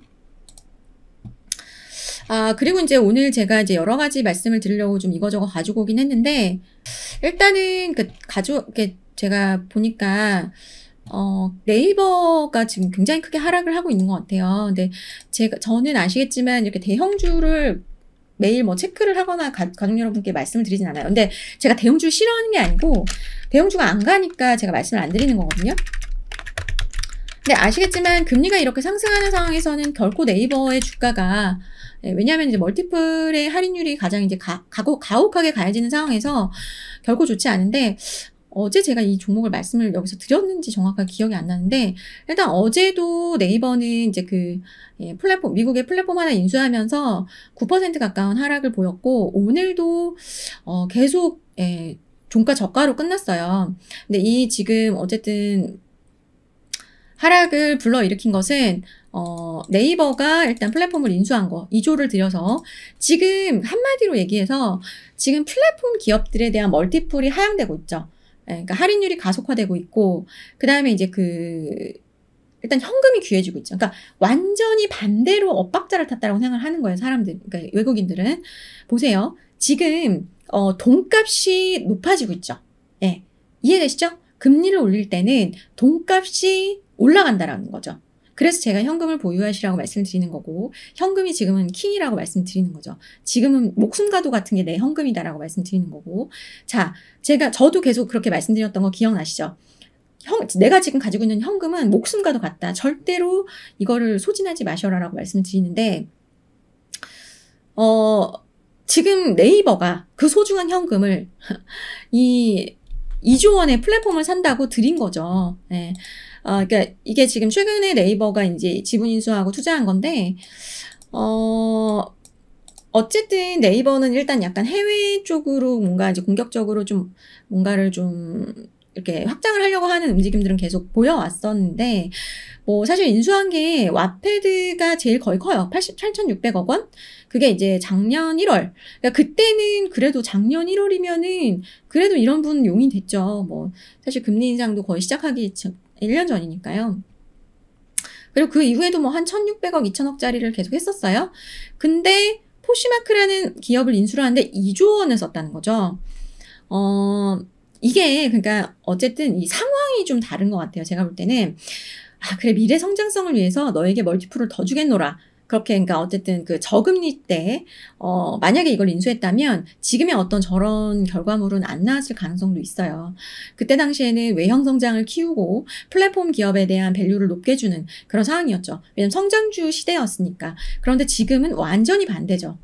아, 그리고 이제 오늘 제가 이제 여러 가지 말씀을 드리려고 좀 이거저거 가지고 오긴 했는데, 일단은 그, 가져, 제가 보니까, 어, 네이버가 지금 굉장히 크게 하락을 하고 있는 것 같아요. 근데 제가, 저는 아시겠지만 이렇게 대형주를 매일 뭐 체크를 하거나 가, 족 여러분께 말씀을 드리진 않아요. 근데 제가 대형주 싫어하는 게 아니고, 대형주가 안 가니까 제가 말씀을 안 드리는 거거든요. 근데 네, 아시겠지만 금리가 이렇게 상승하는 상황에서는 결코 네이버의 주가가 예, 왜냐하면 이제 멀티플의 할인율이 가장 이제 가, 가 가혹하게 가해지는 상황에서 결코 좋지 않은데 어제 제가 이 종목을 말씀을 여기서 드렸는지 정확하게 기억이 안 나는데 일단 어제도 네이버는 이제 그 예, 플랫폼 미국의 플랫폼 하나 인수하면서 9% 가까운 하락을 보였고 오늘도 어, 계속 예, 종가 저가로 끝났어요. 근데 이 지금 어쨌든 하락을 불러일으킨 것은 어, 네이버가 일단 플랫폼을 인수한 거 2조를 들여서 지금 한마디로 얘기해서 지금 플랫폼 기업들에 대한 멀티플이 하향되고 있죠. 예, 그러니까 할인율이 가속화되고 있고 그다음에 이제 그 일단 현금이 귀해지고 있죠. 그러니까 완전히 반대로 엇박자를 탔다라고 생각을 하는 거예요. 사람들, 그러니까 외국인들은 보세요. 지금 어, 돈값이 높아지고 있죠. 예, 이해되시죠? 금리를 올릴 때는 돈값이 올라간다라는 거죠. 그래서 제가 현금을 보유하시라고 말씀드리는 거고 현금이 지금은 킹이라고 말씀드리는 거죠. 지금은 목숨가도 같은 게 내 현금이다라고 말씀드리는 거고 자 제가 저도 계속 그렇게 말씀드렸던 거 기억나시죠? 형, 내가 지금 가지고 있는 현금은 목숨과도 같다. 절대로 이거를 소진하지 마셔라라고 말씀드리는데, 어, 지금 네이버가 그 소중한 현금을 이 2조 원의 플랫폼을 산다고 드린 거죠. 네. 어, 그니까 이게 지금 최근에 네이버가 이제 지분 인수하고 투자한 건데 어 어쨌든 네이버는 일단 약간 해외 쪽으로 뭔가 이제 공격적으로 좀 뭔가를 좀 이렇게 확장을 하려고 하는 움직임들은 계속 보여왔었는데 뭐 사실 인수한 게와패드가 제일 거의 커요. 88,600억 원. 그게 이제 작년 1월. 그러니까 그때는 그래도 작년 1월이면은 그래도 이런 분 용이 됐죠. 뭐 사실 금리 인상도 거의 시작하기 1년 전이니까요. 그리고 그 이후에도 뭐 한 1,600억, 2,000억짜리를 계속 했었어요. 근데 포시마크라는 기업을 인수를 하는데 2조 원을 썼다는 거죠. 어, 이게 그러니까 어쨌든 이 상황이 좀 다른 것 같아요. 제가 볼 때는 아 그래 미래 성장성을 위해서 너에게 멀티플을 더 주겠노라. 그렇게 그러니까 어쨌든 그 저금리 때 어, 만약에 이걸 인수했다면 지금의 어떤 저런 결과물은 안 나왔을 가능성도 있어요. 그때 당시에는 외형 성장을 키우고 플랫폼 기업에 대한 밸류를 높게 주는 그런 상황이었죠. 왜냐면 성장주 시대였으니까. 그런데 지금은 완전히 반대죠.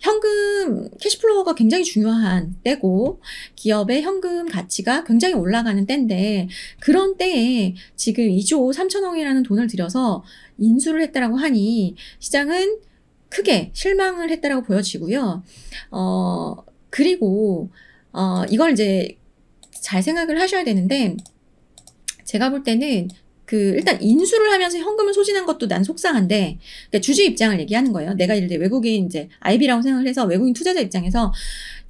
현금 캐시플로우가 굉장히 중요한 때고 기업의 현금 가치가 굉장히 올라가는 때인데 그런 때에 지금 2조 3천억이라는 돈을 들여서 인수를 했다라고 하니 시장은 크게 실망을 했다라고 보여지고요. 어 그리고 어 이걸 이제 잘 생각을 하셔야 되는데 제가 볼 때는 그 일단 인수를 하면서 현금을 소진한 것도 난 속상한데 그러니까 주주 입장을 얘기하는 거예요. 내가 예를 들어 외국인 이제 IB라고 생각을 해서 외국인 투자자 입장에서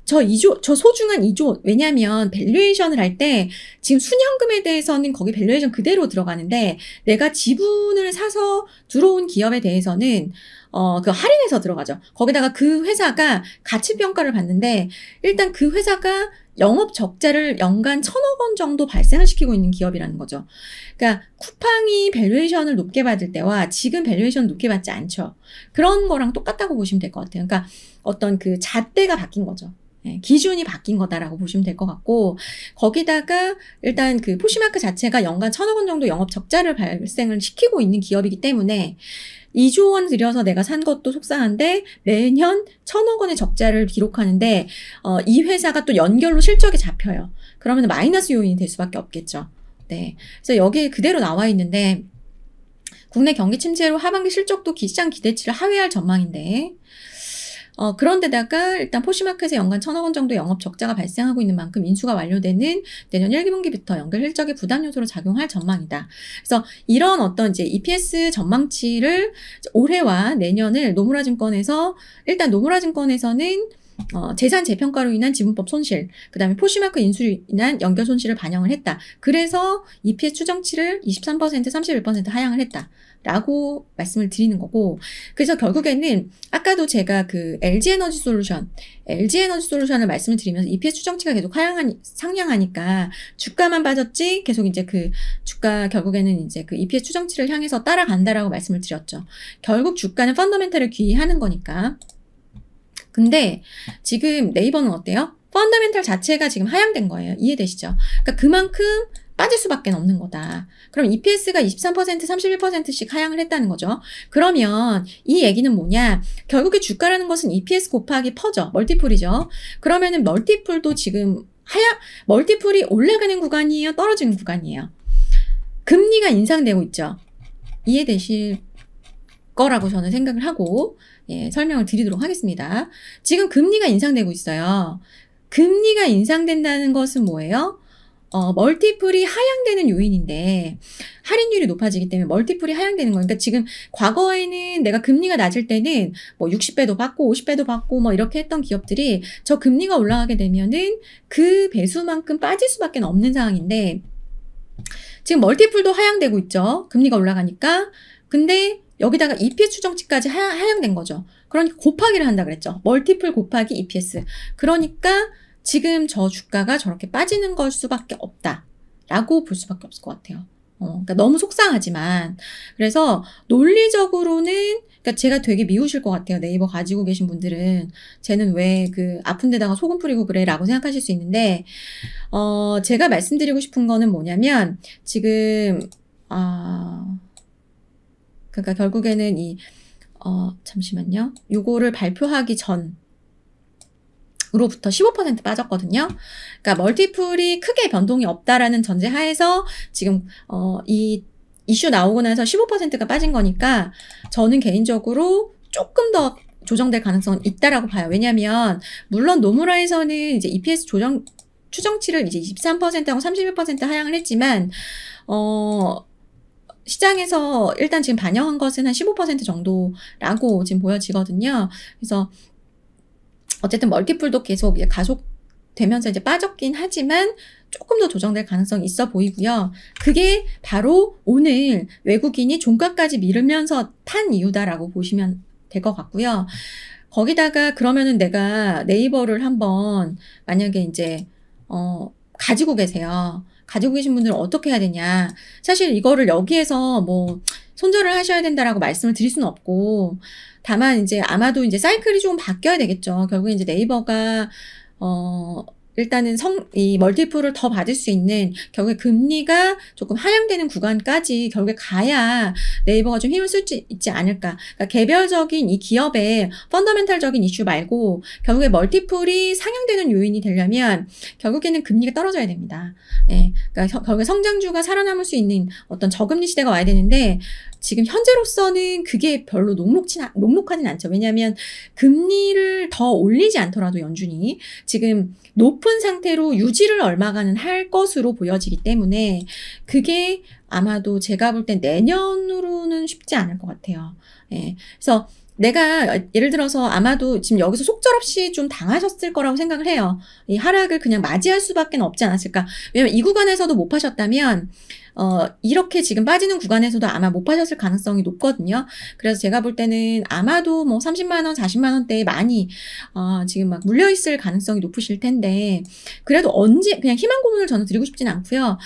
저 2조, 저 소중한 2조, 왜냐면, 밸류에이션을 할 때, 지금 순현금에 대해서는 거기 밸류에이션 그대로 들어가는데, 내가 지분을 사서 들어온 기업에 대해서는, 어, 그 할인해서 들어가죠. 거기다가 그 회사가 가치평가를 받는데, 일단 그 회사가 영업 적자를 연간 천억 원 정도 발생시키고 을 있는 기업이라는 거죠. 그러니까 쿠팡이 밸류에이션을 높게 받을 때와 지금 밸류에이션 높게 받지 않죠. 그런 거랑 똑같다고 보시면 될 것 같아요. 그러니까 어떤 그 잣대가 바뀐 거죠. 예, 기준이 바뀐 거다라고 보시면 될 것 같고 거기다가 일단 그 포시마크 자체가 연간 천억 원 정도 영업 적자를 발생을 시키고 있는 기업이기 때문에 2조 원 들여서 내가 산 것도 속상한데 매년 천억 원의 적자를 기록하는데 어, 이 회사가 또 연결로 실적이 잡혀요. 그러면 마이너스 요인이 될 수밖에 없겠죠. 네. 그래서 여기 그대로 나와 있는데 국내 경기 침체로 하반기 실적도 시장 기대치를 하회할 전망인데 어, 그런데다가 일단 포시마켓에 연간 천억 원 정도 영업 적자가 발생하고 있는 만큼 인수가 완료되는 내년 1기분기부터 연결 실적에 부담 요소로 작용할 전망이다. 그래서 이런 어떤 이제 EPS 전망치를 올해와 내년을 노무라증권에서 일단 노무라증권에서는 어, 재산 재평가로 인한 지분법 손실, 그 다음에 포시마크 인수로 인한 연결 손실을 반영을 했다. 그래서 EPS 추정치를 23%, 31% 하향을 했다. 라고 말씀을 드리는 거고 그래서 결국에는 아까도 제가 그 LG 에너지 솔루션 LG 에너지 솔루션을 말씀을 드리면서 EPS 추정치가 계속 하향하 상향하니까 주가만 빠졌지 계속 이제 그 주가 결국에는 이제 그 EPS 추정치를 향해서 따라간다라고 말씀을 드렸죠. 결국 주가는 펀더멘탈을 귀하는 거니까 근데 지금 네이버는 어때요? 펀더멘탈 자체가 지금 하향된 거예요. 이해되시죠? 그러니까 그만큼 빠질 수밖에 없는 거다. 그럼 EPS가 23%, 31%씩 하향을 했다는 거죠. 그러면 이 얘기는 뭐냐? 결국에 주가라는 것은 EPS 곱하기 퍼죠. 멀티플이죠. 그러면은 멀티플도 지금 하향 멀티플이 올라가는 구간이에요, 떨어지는 구간이에요. 금리가 인상되고 있죠. 이해되실 거라고 저는 생각을 하고 예, 설명을 드리도록 하겠습니다. 지금 금리가 인상되고 있어요. 금리가 인상된다는 것은 뭐예요? 어, 멀티플이 하향되는 요인인데 할인율이 높아지기 때문에 멀티플이 하향되는 거니까 그러니까 지금 과거에는 내가 금리가 낮을 때는 뭐 60배도 받고 50배도 받고 뭐 이렇게 했던 기업들이 저 금리가 올라가게 되면은 그 배수만큼 빠질 수밖에 없는 상황인데 지금 멀티플도 하향되고 있죠. 금리가 올라가니까 근데 여기다가 EPS 추정치까지 하향, 하향된 거죠. 그러니까 곱하기를 한다 그랬죠. 멀티플 곱하기 EPS. 그러니까 지금 저 주가가 저렇게 빠지는 걸 수밖에 없다라고 볼 수밖에 없을 것 같아요. 어, 그러니까 너무 속상하지만 그래서 논리적으로는 그러니까 제가 되게 미우실 것 같아요. 네이버 가지고 계신 분들은 쟤는 왜 그 아픈 데다가 소금 뿌리고 그래라고 생각하실 수 있는데 어, 제가 말씀드리고 싶은 거는 뭐냐면 지금 아 그러니까 결국에는 이 어, 잠시만요. 요거를 발표하기 전 으로부터 15% 빠졌거든요. 그러니까 멀티플이 크게 변동이 없다라는 전제 하에서 지금 어, 이 이슈 나오고 나서 15%가 빠진 거니까 저는 개인적으로 조금 더 조정될 가능성은 있다라고 봐요. 왜냐면 물론 노무라에서는 이제 EPS 조정 추정치를 이제 23%하고 31% 하향을 했지만 어 시장에서 일단 지금 반영한 것은 한 15% 정도라고 지금 보여지거든요. 그래서 어쨌든 멀티플도 계속 가속 되면서 이제 빠졌긴 하지만 조금 더 조정될 가능성이 있어 보이고요. 그게 바로 오늘 외국인이 종가까지 미르면서 탄 이유다라고 보시면 될 것 같고요. 거기다가 그러면은 내가 네이버를 한번 만약에 이제 어 가지고 계세요. 가지고 계신 분들은 어떻게 해야 되냐. 사실 이거를 여기에서 뭐 손절을 하셔야 된다라고 말씀을 드릴 수는 없고 다만 이제 아마도 이제 사이클이 조금 바뀌어야 되겠죠. 결국 이제 네이버가 어 일단은 성, 이 멀티플을 더 받을 수 있는 결국에 금리가 조금 하향되는 구간까지 결국에 가야 네이버가 좀 힘을 쓸 수 있지 않을까. 그러니까 개별적인 이 기업의 펀더멘탈적인 이슈 말고 결국에 멀티플이 상향되는 요인이 되려면 결국에는 금리가 떨어져야 됩니다. 예. 그러니까 결국에 성장주가 살아남을 수 있는 어떤 저금리 시대가 와야 되는데 지금 현재로서는 그게 별로 녹록치 녹록하진 않죠. 왜냐하면 금리를 더 올리지 않더라도 연준이 지금 높은 상태로 유지를 얼마간은 할 것으로 보여지기 때문에 그게 아마도 제가 볼 땐 내년으로는 쉽지 않을 것 같아요. 예. 그래서 내가 예를 들어서 아마도 지금 여기서 속절없이 좀 당하셨을 거라고 생각을 해요. 이 하락을 그냥 맞이할 수밖에 없지 않았을까. 왜냐면 이 구간에서도 못 파셨다면 어, 이렇게 지금 빠지는 구간에서도 아마 못 파셨을 가능성이 높거든요. 그래서 제가 볼 때는 아마도 뭐 30만원, 40만원대에 많이, 어, 지금 막 물려있을 가능성이 높으실 텐데, 그래도 언제, 그냥 희망 고문을 저는 드리고 싶진 않고요.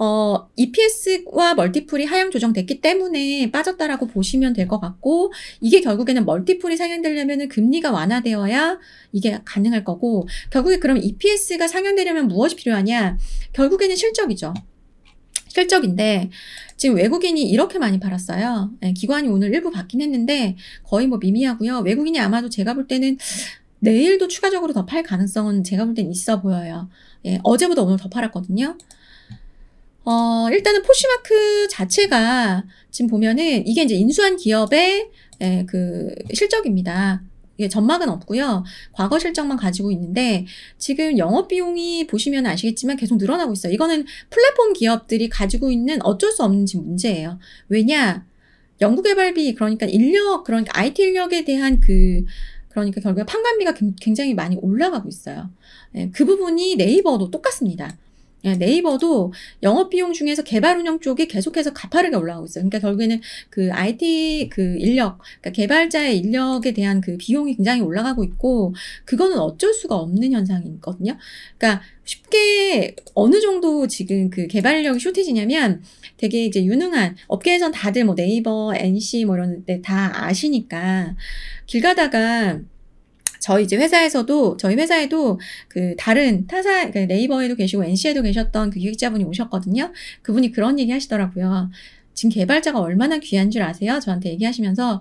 어, EPS와 멀티플이 하향 조정됐기 때문에 빠졌다라고 보시면 될 것 같고 이게 결국에는 멀티플이 상향되려면 금리가 완화되어야 이게 가능할 거고 결국에 그럼 EPS가 상향되려면 무엇이 필요하냐? 결국에는 실적이죠. 실적인데 지금 외국인이 이렇게 많이 팔았어요. 네, 기관이 오늘 일부 받긴 했는데 거의 뭐 미미하고요. 외국인이 아마도 제가 볼 때는 내일도 추가적으로 더 팔 가능성은 제가 볼 땐 있어 보여요. 예, 어제보다 오늘 더 팔았거든요. 어, 일단은 포시마크 자체가 지금 보면은 이게 이제 인수한 기업의 예, 그 실적입니다. 이게 전망은 없고요. 과거 실적만 가지고 있는데 지금 영업 비용이 보시면 아시겠지만 계속 늘어나고 있어요. 이거는 플랫폼 기업들이 가지고 있는 어쩔 수 없는 지 문제예요. 왜냐? 연구개발비 그러니까 인력 그러니까 IT 인력에 대한 그 그러니까 결국에 판관비가 굉장히 많이 올라가고 있어요. 예, 그 부분이 네이버도 똑같습니다. 예, 네이버도 영업 비용 중에서 개발 운영 쪽이 계속해서 가파르게 올라오고 있어요. 그러니까 결국에는 그 IT 그 인력, 그러니까 개발자의 인력에 대한 그 비용이 굉장히 올라가고 있고 그거는 어쩔 수가 없는 현상이거든요. 그러니까 쉽게 어느 정도 지금 그 개발 력이 쇼티지냐면 되게 이제 유능한 업계에선 다들 뭐 네이버, NC 뭐 이런 데 다 아시니까 길 가다가 저희 이제 회사에서도 저희 회사에도 그 다른 타사 그 네이버에도 계시고 NC에도 계셨던 그 기획자분이 오셨거든요. 그분이 그런 얘기 하시더라고요. 지금 개발자가 얼마나 귀한 줄 아세요? 저한테 얘기하시면서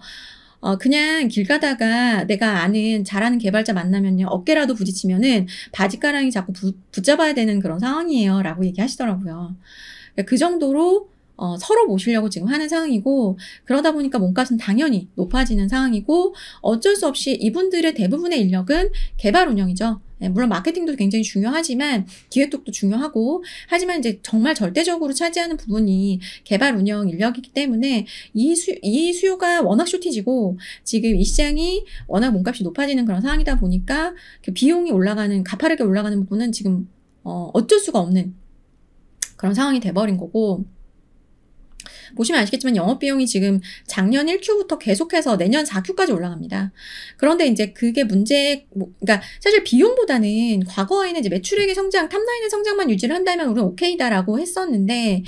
어, 그냥 길 가다가 내가 아는 잘하는 개발자 만나면요. 어깨라도 부딪히면은 바지가랑이 자꾸 부, 붙잡아야 되는 그런 상황이에요. 라고 얘기하시더라고요. 그러니까 그 정도로 어, 서로 모시려고 지금 하는 상황이고 그러다 보니까 몸값은 당연히 높아지는 상황이고 어쩔 수 없이 이분들의 대부분의 인력은 개발 운영이죠. 네, 물론 마케팅도 굉장히 중요하지만 기획쪽도 중요하고 하지만 이제 정말 절대적으로 차지하는 부분이 개발 운영 인력이기 때문에 이, 수, 이 수요가 워낙 쇼티지고 지금 이 시장이 워낙 몸값이 높아지는 그런 상황이다 보니까 그 비용이 올라가는 가파르게 올라가는 부분은 지금 어, 어쩔 수가 없는 그런 상황이 돼버린 거고 보시면 아시겠지만 영업 비용이 지금 작년 1Q부터 계속해서 내년 4Q까지 올라갑니다. 그런데 이제 그게 문제 뭐, 그러니까 사실 비용보다는 과거에는 이제 매출액의 성장, 탑라인의 성장만 유지를 한다면 우리는 오케이다라고 했었는데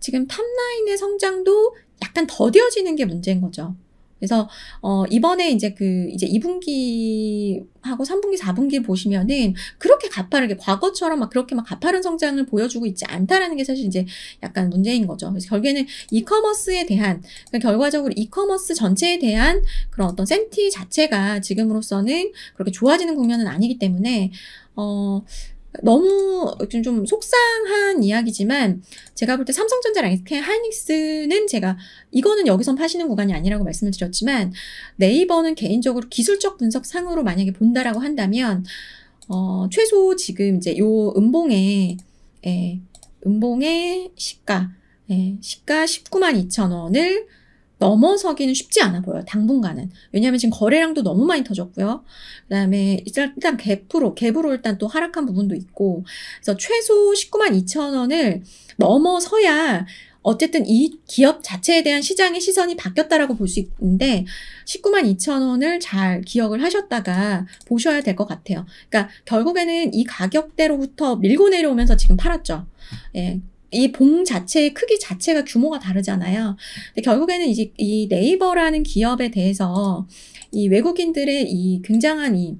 지금 탑라인의 성장도 약간 더뎌지는 게 문제인 거죠. 그래서 어 이번에 이제 그 이제 2분기 하고 3분기, 4분기 보시면은 그렇게 가파르게 과거처럼 막 그렇게 막 가파른 성장을 보여주고 있지 않다라는 게 사실 이제 약간 문제인 거죠. 그래서 결국에는 이커머스에 대한 그러니까 결과적으로 이커머스 전체에 대한 그런 어떤 센티 자체가 지금으로서는 그렇게 좋아지는 국면은 아니기 때문에 어 너무 좀, 좀 속상한 이야기지만 제가 볼 때 삼성전자랑 SK 하이닉스는 제가 이거는 여기선 파시는 구간이 아니라고 말씀을 드렸지만 네이버는 개인적으로 기술적 분석상으로 만약에 본다라고 한다면 어, 최소 지금 이제 요 음봉에 예, 음봉의 시가 예, 시가 19만 2천 원을 넘어서기는 쉽지 않아 보여요. 당분간은. 왜냐하면 지금 거래량도 너무 많이 터졌고요. 그 다음에 일단, 일단 갭으로, 갭으로 일단 또 하락한 부분도 있고 그래서 최소 19만 2천 원을 넘어서야 어쨌든 이 기업 자체에 대한 시장의 시선이 바뀌었다라고 볼 수 있는데 19만 2천 원을 잘 기억을 하셨다가 보셔야 될 것 같아요. 그러니까 결국에는 이 가격대로부터 밀고 내려오면서 지금 팔았죠. 예. 이봉 자체의 크기 자체가 규모가 다르잖아요. 근데 결국에는 이, 이 네이버라는 기업에 대해서 이 외국인들의 이 굉장한 이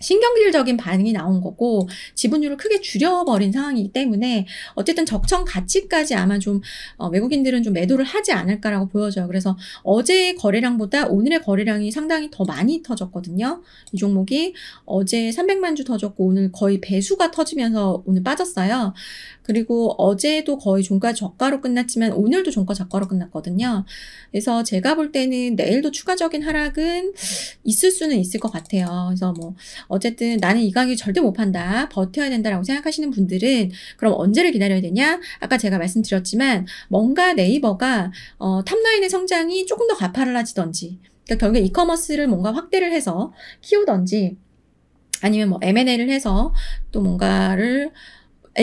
신경질적인 반응이 나온 거고 지분율을 크게 줄여버린 상황이기 때문에 어쨌든 적정 가치까지 아마 좀 어, 외국인들은 좀 매도를 하지 않을까라고 보여져요. 그래서 어제의 거래량보다 오늘의 거래량이 상당히 더 많이 터졌거든요. 이 종목이 어제 300만 주 터졌고 오늘 거의 배수가 터지면서 오늘 빠졌어요. 그리고 어제도 거의 종가 저가로 끝났지만 오늘도 종가 저가로 끝났거든요. 그래서 제가 볼 때는 내일도 추가적인 하락은 있을 수는 있을 것 같아요. 그래서 뭐 어쨌든 나는 이 가격 절대 못 판다. 버텨야 된다라고 생각하시는 분들은 그럼 언제를 기다려야 되냐? 아까 제가 말씀드렸지만 뭔가 네이버가 어, 탑라인의 성장이 조금 더 가파르라지던지 그러니까 결국에 이커머스를 뭔가 확대를 해서 키우던지 아니면 뭐 M&A를 해서 또 뭔가를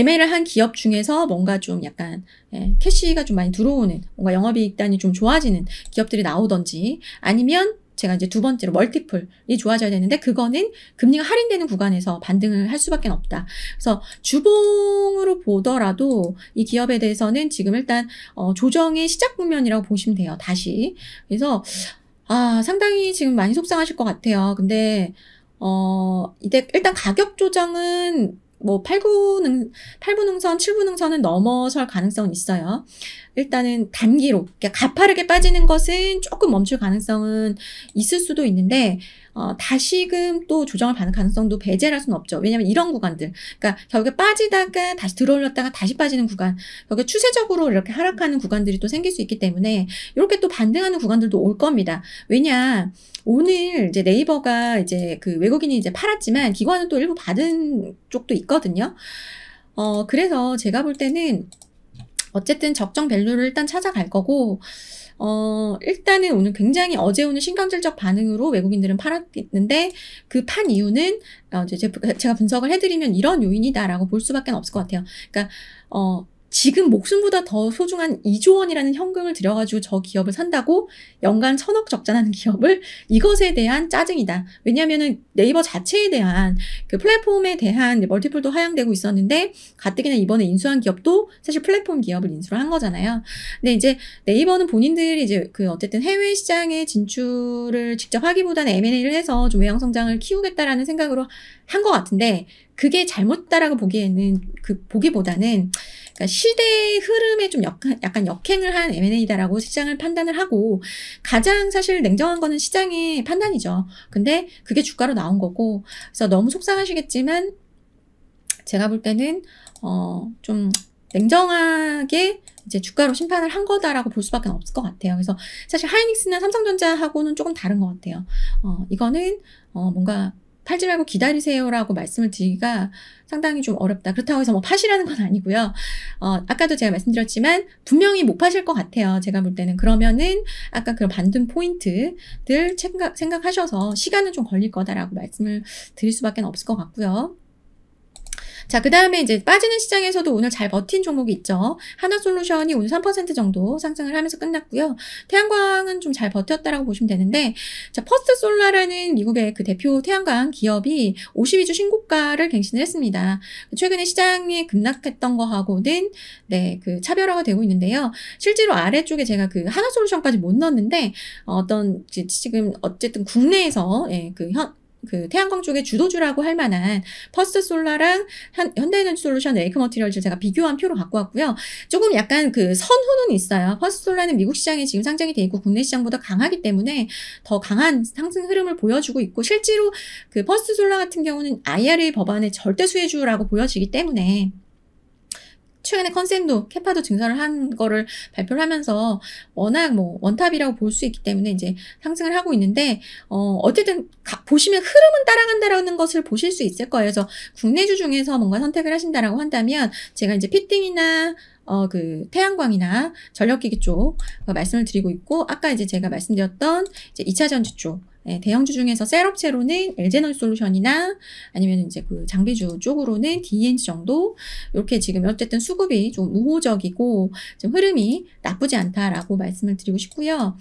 매를 한 기업 중에서 뭔가 좀 약간 예, 캐시가 좀 많이 들어오는 뭔가 영업이익단이 좀 좋아지는 기업들이 나오던지 아니면 제가 이제 두 번째로 멀티플이 좋아져야 되는데 그거는 금리가 할인되는 구간에서 반등을 할 수밖에 없다. 그래서 주봉으로 보더라도 이 기업에 대해서는 지금 일단 어, 조정의 시작 국면이라고 보시면 돼요. 다시 그래서 아 상당히 지금 많이 속상하실 것 같아요. 근데 어 이때 일단 가격 조정은 뭐 8구 능, 8부 능선, 7부 능선은 넘어설 가능성은 있어요. 일단은 단기로, 그러니까 가파르게 빠지는 것은 조금 멈출 가능성은 있을 수도 있는데, 어, 다시금 또 조정을 받는 가능성도 배제할 수는 없죠. 왜냐하면 이런 구간들, 그러니까 결국에 빠지다가 다시 들어올렸다가 다시 빠지는 구간, 결국에 추세적으로 이렇게 하락하는 구간들이 또 생길 수 있기 때문에 이렇게 또 반등하는 구간들도 올 겁니다. 왜냐 오늘 이제 네이버가 이제 그 외국인이 이제 팔았지만 기관은 또 일부 받은 쪽도 있거든요. 어, 그래서 제가 볼 때는 어쨌든 적정 밸류를 일단 찾아갈 거고, 어, 일단은 오늘 굉장히 어제 오늘 신경질적 반응으로 외국인들은 팔았는데 그 판 이유는 어, 이제 제가 분석을 해드리면 이런 요인이다라고 볼 수밖에 없을 것 같아요. 그러니까 어, 지금 목숨보다 더 소중한 2조 원이라는 현금을 들여가지고 저 기업을 산다고 연간 천억 적자나는 기업을 이것에 대한 짜증이다. 왜냐하면은 네이버 자체에 대한 그 플랫폼에 대한 멀티플도 하향되고 있었는데 가뜩이나 이번에 인수한 기업도 사실 플랫폼 기업을 인수를 한 거잖아요. 근데 이제 네이버는 본인들이 이제 그 어쨌든 해외 시장에 진출을 직접 하기보다는 M&A를 해서 좀 외향 성장을 키우겠다라는 생각으로 한것 같은데 그게 잘못다라고 보기에는 그 보기보다는 그러니까 시대의 흐름에 좀 역, 약간 역행을 한 M&A다라고 시장을 판단을 하고 가장 사실 냉정한 거는 시장의 판단이죠. 근데 그게 주가로 나온 거고 그래서 너무 속상하시겠지만 제가 볼 때는 어좀 냉정하게 이제 주가로 심판을 한 거다라고 볼 수밖에 없을 것 같아요. 그래서 사실 하이닉스나 삼성전자하고는 조금 다른 것 같아요. 어, 이거는 어, 뭔가 팔지 말고 기다리세요라고 말씀을 드리기가 상당히 좀 어렵다. 그렇다고 해서 뭐 파시라는 건 아니고요. 어, 아까도 제가 말씀드렸지만 분명히 못 파실 것 같아요. 제가 볼 때는 그러면은 아까 그런 반등 포인트들 생각, 생각하셔서 시간은 좀 걸릴 거다라고 말씀을 드릴 수밖에 없을 것 같고요. 자, 그 다음에 이제 빠지는 시장에서도 오늘 잘 버틴 종목이 있죠. 하나솔루션이 오늘 3% 정도 상승을 하면서 끝났고요. 태양광은 좀 잘 버텼다라고 보시면 되는데 자, 퍼스솔라라는 트 미국의 그 대표 태양광 기업이 52주 신고가를 갱신을 했습니다. 최근에 시장에 급락했던 거하고는 네, 그 차별화가 되고 있는데요. 실제로 아래쪽에 제가 그 하나솔루션까지 못 넣었는데 어, 어떤 지금 어쨌든 국내에서 예, 그 현, 그 태양광 쪽의 주도주라고 할 만한 퍼스트 솔라랑 현대에너지 솔루션 에이크 머티리얼즈 제가 비교한 표로 갖고 왔고요. 조금 약간 그 선후는 있어요. 퍼스트 솔라는 미국 시장에 지금 상장이 돼 있고 국내 시장보다 강하기 때문에 더 강한 상승 흐름을 보여주고 있고 실제로 그 퍼스트 솔라 같은 경우는 IRA 법안의 절대 수혜주라고 보여지기 때문에 최근에 컨셉도 캐파도 증설을 한 거를 발표를 하면서 워낙 뭐 원탑이라고 볼 수 있기 때문에 이제 상승을 하고 있는데 어 어쨌든 가, 보시면 흐름은 따라간다라는 것을 보실 수 있을 거예요. 그래서 국내주 중에서 뭔가 선택을 하신다라고 한다면 제가 이제 피팅이나 어, 그, 태양광이나 전력기기 쪽 말씀을 드리고 있고, 아까 이제 제가 말씀드렸던 이제 2차 전지 쪽, 네, 대형주 중에서 셀업체로는 엘제널솔루션이나 아니면 이제 그 장비주 쪽으로는 DNC 정도 이렇게 지금 어쨌든 수급이 좀 우호적이고 좀 흐름이 나쁘지 않다라고 말씀을 드리고 싶고요.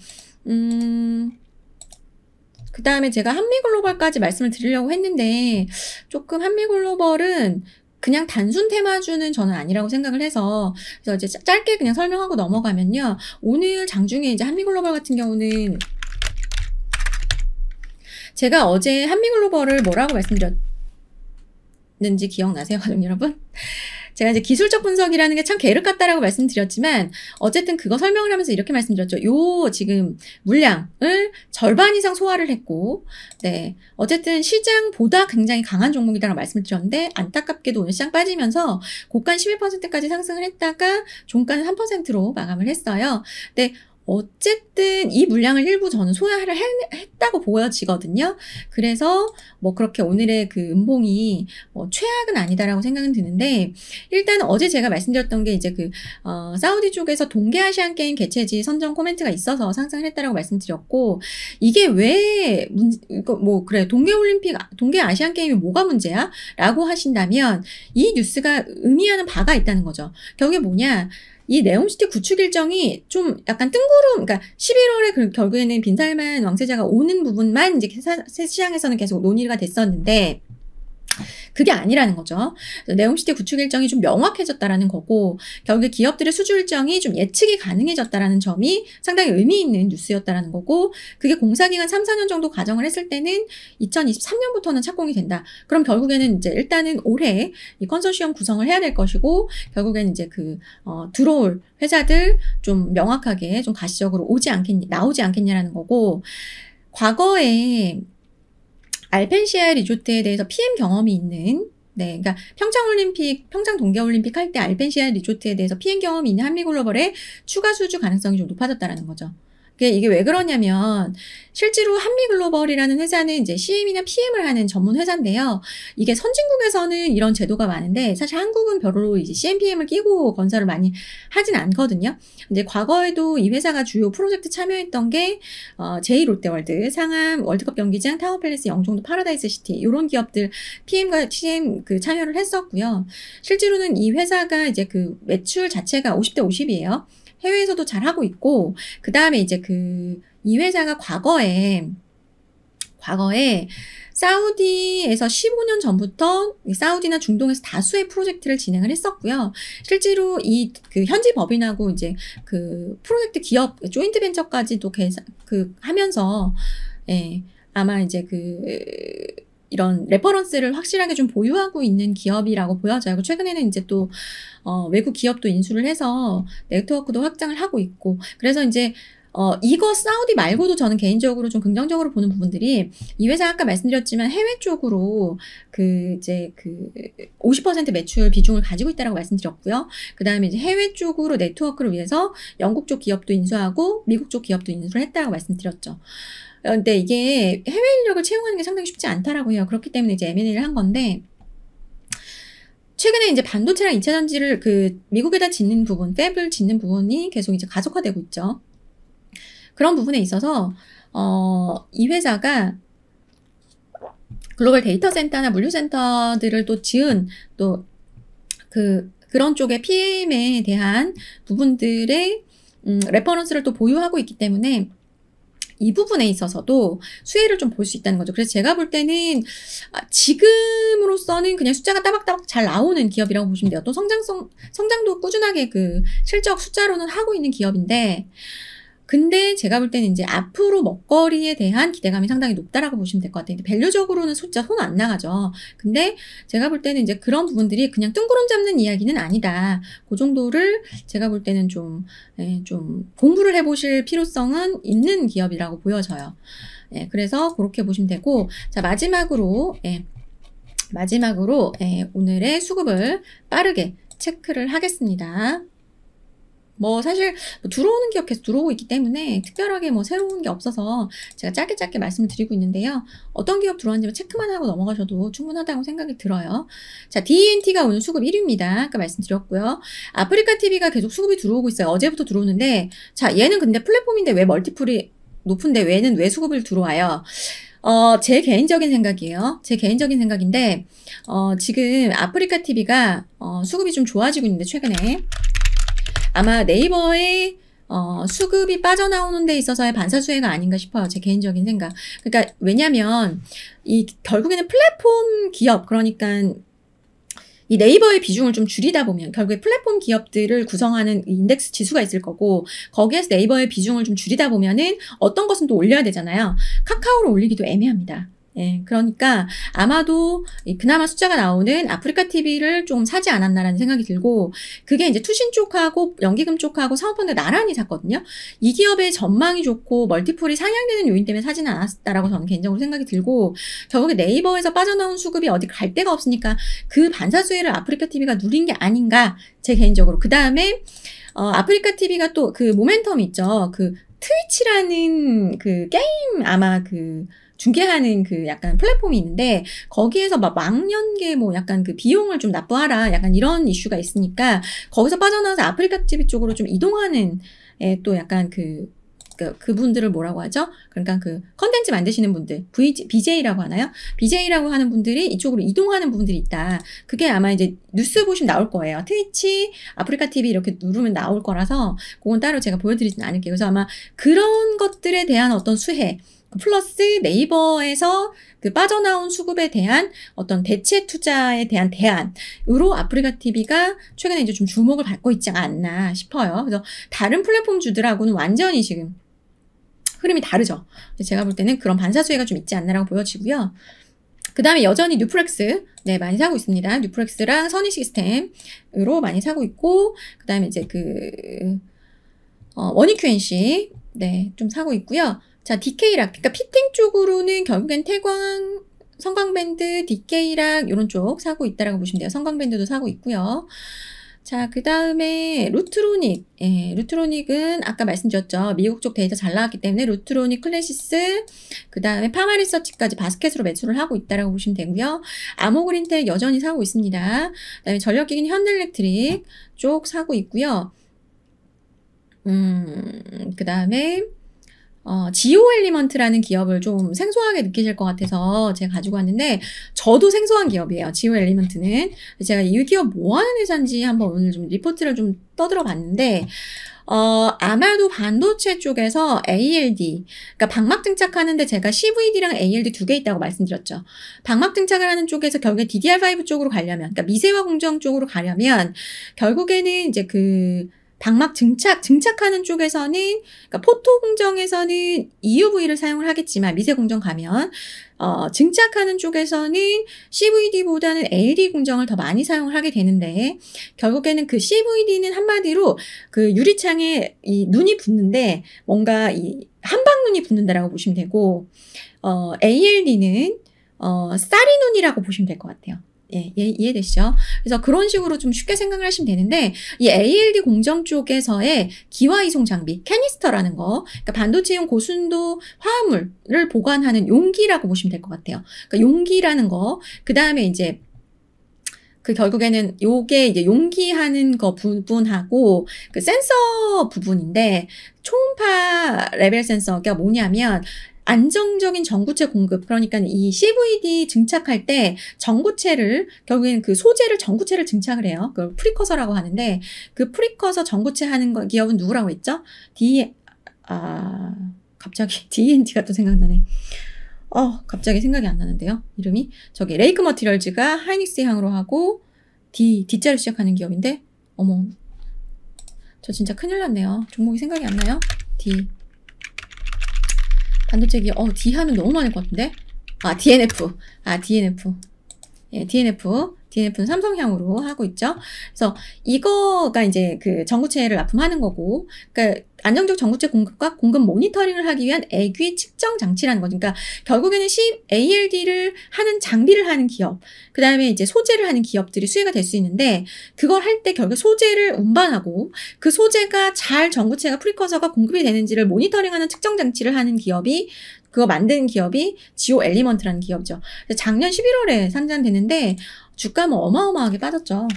음. 그 다음에 제가 한미글로벌까지 말씀을 드리려고 했는데 조금 한미글로벌은 그냥 단순 테마주는 저는 아니라고 생각을 해서 그래서 이제 짧게 그냥 설명하고 넘어가면요 오늘 장중에 이제 한미글로벌 같은 경우는 제가 어제 한미글로벌을 뭐라고 말씀드렸는지 기억나세요, 가족 여러분? 제가 이제 기술적 분석이라는 게참 계륵 같다라고 말씀드렸지만 어쨌든 그거 설명을 하면서 이렇게 말씀드렸죠. 요 지금 물량을 절반 이상 소화를 했고 네 어쨌든 시장보다 굉장히 강한 종목이다라고 말씀을 드렸는데 안타깝게도 오늘 시장 빠지면서 고가 11%까지 상승을 했다가 종가는 3%로 마감을 했어요. 네 어쨌든 이 물량을 일부 저는 소화를 했다고 보여지거든요. 그래서 뭐 그렇게 오늘의 그 음봉이 뭐 최악은 아니다라고 생각은 드는데 일단 어제 제가 말씀드렸던 게 이제 그 어, 사우디 쪽에서 동계 아시안 게임 개최지 선정 코멘트가 있어서 상승을 했다라고 말씀드렸고 이게 왜 뭐 그래 동계 올림픽 동계 아시안 게임이 뭐가 문제야라고 하신다면 이 뉴스가 의미하는 바가 있다는 거죠. 결국에 뭐냐 이 네옴시티 구축 일정이 좀 약간 뜬구름, 그러니까 11월에 그 결국에는 빈살만 왕세자가 오는 부분만 이제 시장에서는 계속 논의가 됐었는데 그게 아니라는 거죠. 네옴시티 구축 일정이 좀 명확해졌다라는 거고 결국에 기업들의 수주 일정이 좀 예측이 가능해졌다라는 점이 상당히 의미 있는 뉴스였다라는 거고 그게 공사 기간 3, 4년 정도 과정을 했을 때는 2023년부터는 착공이 된다. 그럼 결국에는 이제 일단은 올해 이 컨소시엄 구성을 해야 될 것이고 결국에는 이제 그 어, 들어올 회사들 좀 명확하게 좀 가시적으로 오지 않겠니 나오지 않겠냐라는 거고 과거에 알펜시아 리조트에 대해서 PM 경험이 있는 네, 그러니까 평창 올림픽, 평창 동계 올림픽 할 때 알펜시아 리조트에 대해서 PM 경험이 있는 한미 글로벌의 추가 수주 가능성이 좀 높아졌다라는 거죠. 그 이게 왜 그러냐면 실제로 한미글로벌이라는 회사는 이제 CM이나 PM을 하는 전문 회사인데요. 이게 선진국에서는 이런 제도가 많은데 사실 한국은 별로 이제 CM, PM을 끼고 건설을 많이 하진 않거든요. 이제 과거에도 이 회사가 주요 프로젝트 참여했던 게 어, 제2롯데월드, 상암 월드컵 경기장, 타워팰리스, 영종도 파라다이스 시티 이런 기업들 PM과 CM 그 참여를 했었고요. 실제로는 이 회사가 이제 그 매출 자체가 50대 50이에요. 해외에서도 잘 하고 있고 그 다음에 이제 그 이 회사가 과거에 과거에 사우디에서 15년 전부터 사우디나 중동에서 다수의 프로젝트를 진행을 했었고요. 실제로 이 그 현지 법인하고 이제 그 프로젝트 기업 조인트 벤처까지도 계산 그 하면서 예 아마 이제 그 이런 레퍼런스를 확실하게 좀 보유하고 있는 기업이라고 보여져요. 최근에는 이제 또 어, 외국 기업도 인수를 해서 네트워크도 확장을 하고 있고 그래서 이제 어, 이거 사우디 말고도 저는 개인적으로 좀 긍정적으로 보는 부분들이 이 회사 아까 말씀드렸지만 해외 쪽으로 그 이제 그 50% 매출 비중을 가지고 있다라고 말씀드렸고요. 그다음에 이제 해외 쪽으로 네트워크를 위해서 영국 쪽 기업도 인수하고 미국 쪽 기업도 인수를 했다라고 말씀드렸죠. 어, 근데 이게 해외 인력을 채용하는 게 상당히 쉽지 않다라고 해요. 그렇기 때문에 이제 M&A를 한 건데 최근에 이제 반도체랑 2차 전지를 그 미국에다 짓는 부분, 팹을 짓는 부분이 계속 이제 가속화되고 있죠. 그런 부분에 있어서 어, 이 회사가 글로벌 데이터 센터나 물류센터들을 또 지은 또 그 그런 쪽의 PM에 대한 부분들의 음, 레퍼런스를 또 보유하고 있기 때문에 이 부분에 있어서도 수혜를 좀 볼 수 있다는 거죠. 그래서 제가 볼 때는 아, 지금으로서는 그냥 숫자가 따박따박 잘 나오는 기업이라고 보시면 돼요. 또 성장성, 성장도 꾸준하게 그 실적 숫자로는 하고 있는 기업인데, 근데 제가 볼 때는 이제 앞으로 먹거리에 대한 기대감이 상당히 높다라고 보시면 될 것 같아요. 밸류적으로는 숫자 손 안 나가죠. 근데 제가 볼 때는 이제 그런 부분들이 그냥 뜬구름 잡는 이야기는 아니다. 그 정도를 제가 볼 때는 좀, 예, 좀 공부를 해보실 필요성은 있는 기업이라고 보여져요. 예, 그래서 그렇게 보시면 되고, 자, 마지막으로, 예, 마지막으로, 예, 오늘의 수급을 빠르게 체크를 하겠습니다. 뭐 사실 뭐 들어오는 기업 계속 들어오고 있기 때문에 특별하게 뭐 새로운 게 없어서 제가 짧게 짧게 말씀을 드리고 있는데요. 어떤 기업 들어왔는지 뭐 체크만 하고 넘어가셔도 충분하다고 생각이 들어요. 자, DNT가 오늘 수급 1위입니다. 아까 말씀드렸고요. 아프리카 TV가 계속 수급이 들어오고 있어요. 어제부터 들어오는데 자, 얘는 근데 플랫폼인데 왜 멀티플이 높은데 왜는 왜 수급을 들어와요? 어, 제 개인적인 생각이에요. 제 개인적인 생각인데, 어, 지금 아프리카 TV가, 어, 수급이 좀 좋아지고 있는데, 최근에. 아마 네이버에 어, 수급이 빠져나오는 데 있어서의 반사수혜가 아닌가 싶어요. 제 개인적인 생각. 그러니까 왜냐면 이 결국에는 플랫폼 기업 그러니까 이 네이버의 비중을 좀 줄이다 보면 결국에 플랫폼 기업들을 구성하는 인덱스 지수가 있을 거고 거기에서 네이버의 비중을 좀 줄이다 보면은 어떤 것은 또 올려야 되잖아요. 카카오를 올리기도 애매합니다. 예, 그러니까 아마도 그나마 숫자가 나오는 아프리카 TV를 좀 사지 않았나라는 생각이 들고 그게 이제 투신 쪽하고 연기금 쪽하고 사모펀드 나란히 샀거든요. 이 기업의 전망이 좋고 멀티플이 상향되는 요인 때문에 사진 않았다라고 저는 개인적으로 생각이 들고 결국에 네이버에서 빠져나온 수급이 어디 갈 데가 없으니까 그 반사 수혜를 아프리카 TV가 누린 게 아닌가 제 개인적으로 그 다음에 어, 아프리카 TV가 또 그 모멘텀 있죠. 그 트위치라는 그 게임 아마 그 중계하는그 약간 플랫폼이 있는데 거기에서 막 망년계 뭐 약간 그 비용을 좀 납부하라 약간 이런 이슈가 있으니까 거기서 빠져나와서 아프리카 TV 쪽으로 좀 이동하는 또 약간 그, 그 그분들을 뭐라고 하죠? 그러니까 그 컨텐츠 만드시는 분들, v, BJ라고 하나요? BJ라고 하는 분들이 이쪽으로 이동하는 분들이 있다. 그게 아마 이제 뉴스 보시면 나올 거예요. 트위치, 아프리카 TV 이렇게 누르면 나올 거라서 그건 따로 제가 보여드리진 않을게요. 그래서 아마 그런 것들에 대한 어떤 수혜, 플러스 네이버에서 그 빠져나온 수급에 대한 어떤 대체 투자에 대한 대안으로 아프리카 TV가 최근에 이제 좀 주목을 받고 있지 않나 싶어요. 그래서 다른 플랫폼 주들하고는 완전히 지금 흐름이 다르죠. 제가 볼 때는 그런 반사수혜가 좀 있지 않나라고 보여지고요. 그 다음에 여전히 뉴프렉스 네 많이 사고 있습니다. 뉴프렉스랑 선의 시스템으로 많이 사고 있고 그 다음에 이제 그 어, 원익 QNC 네좀 사고 있고요. 자, DK락. 그러니까 피팅 쪽으로는 결국엔 태광, 성광밴드, DK락 이런 쪽 사고 있다라고 보시면 돼요. 성광밴드도 사고 있고요. 자, 그 다음에 루트로닉. 예, 루트로닉은 아까 말씀드렸죠. 미국 쪽 데이터 잘 나왔기 때문에 루트로닉 클래시스, 그 다음에 파마 리서치까지 바스켓으로 매출을 하고 있다라고 보시면 되고요. 아모그린텍 여전히 사고 있습니다. 그 다음에 전력기기는 현대일렉트릭 쪽 사고 있고요. 음, 그 다음에 어, 지오 엘리먼트라는 기업을 좀 생소하게 느끼실 것 같아서 제가 가지고 왔는데 저도 생소한 기업이에요. 지오 엘리먼트는 제가 이 기업 뭐 하는 회사인지 한번 오늘 좀 리포트를 좀 떠들어 봤는데 어, 아마도 반도체 쪽에서 ALD, 그러니까 방막 등짝하는데 제가 CVD랑 ALD 두 개 있다고 말씀드렸죠. 방막 등짝을 하는 쪽에서 결국에 DDR5 쪽으로 가려면, 그러니까 미세화 공정 쪽으로 가려면 결국에는 이제 그 당막 증착, 증착하는 쪽에서는 그러니까 포토 공정에서는 EUV를 사용을 하겠지만 미세 공정 가면 어, 증착하는 쪽에서는 CVD보다는 LED 공정을 더 많이 사용을 하게 되는데 결국에는 그 CVD는 한마디로 그 유리창에 이 눈이 붙는데 뭔가 이 한방 눈이 붙는다라고 보시면 되고 어, ALD는 어, 쌀이 눈이라고 보시면 될 것 같아요. 예, 예, 이해되시죠? 그래서 그런 식으로 좀 쉽게 생각을 하시면 되는데 이 ALD 공정 쪽에서의 기화 이송 장비, 캐니스터라는 거, 그러니까 반도체용 고순도 화합물을 보관하는 용기라고 보시면 될 것 같아요. 그러니까 용기라는 거, 그 다음에 이제 그 결국에는 요게 이제 용기하는 거 부분하고 그 센서 부분인데 초음파 레벨 센서가 뭐냐면 안정적인 전구체 공급 그러니까 이 CVD 증착할 때 전구체를 결국엔 그 소재를 전구체를 증착을 해요. 그걸 프리커서라고 하는데 그 프리커서 전구체 하는 기업은 누구라고 했죠? D 아 갑자기 D&D가 또 생각나네. 어 갑자기 생각이 안 나는데요. 이름이 저기 레이크 머티럴즈가 하이닉스 향으로 하고 D D자로 시작하는 기업인데 어머 저 진짜 큰일 났네요. 종목이 생각이 안 나요? D 반도체기 어 D 하면 너무 많을 것 같은데 아 DNF 아 DNF 예 DNF DNF는 삼성향으로 하고 있죠. 그래서 이거가 이제 그 전구체를 납품하는 거고, 그러니까 안정적 전구체 공급과 공급 모니터링을 하기 위한 애귀 측정 장치라는 거죠. 그러니까 결국에는 ALD를 하는 장비를 하는 기업, 그 다음에 이제 소재를 하는 기업들이 수혜가 될 수 있는데, 그걸 할 때 결국 소재를 운반하고, 그 소재가 잘 전구체가 프리커서가 공급이 되는지를 모니터링하는 측정 장치를 하는 기업이 그거 만든 기업이 지오 엘리먼트라는 기업이죠. 작년 11월에 상장됐는데 주가 뭐 어마어마하게 빠졌죠.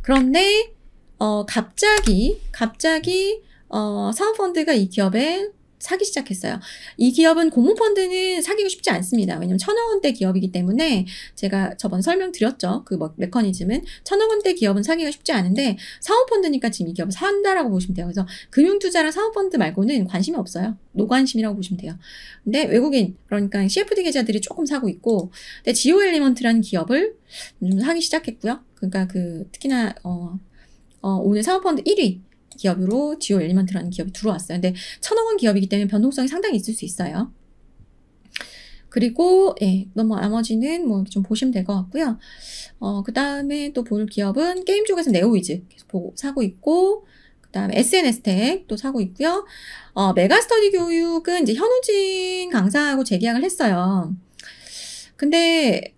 그런데 어 갑자기 갑자기 어 사모펀드가 이 기업에 사기 시작했어요. 이 기업은 공모펀드는 사기가 쉽지 않습니다. 왜냐면 천억 원대 기업이기 때문에 제가 저번 설명드렸죠. 그 뭐 메커니즘은 천억 원대 기업은 사기가 쉽지 않은데 사모펀드니까 지금 이 기업은 산다라고 보시면 돼요. 그래서 금융투자랑 사모펀드 말고는 관심이 없어요. 노관심이라고 보시면 돼요. 근데 외국인 그러니까 CFD 계좌들이 조금 사고 있고 근데 지오 엘리먼트라는 기업을 좀 음, 사기 시작했고요. 그러니까 그 특히나 어, 어 오늘 사모펀드 1위 기업으로 지오 엘리먼트라는 기업이 들어왔어요. 근데 천억원 기업이기 때문에 변동성이 상당히 있을 수 있어요. 그리고 예, 너무 나머지는 뭐 좀 보시면 될 것 같고요. 어, 그 다음에 또 볼 기업은 게임 쪽에서 네오이즈 계속 보고, 사고 있고 그 다음에 SNS텍 또 사고 있고요. 어, 메가스터디 교육은 이제 현우진 강사하고 재계약을 했어요. 근데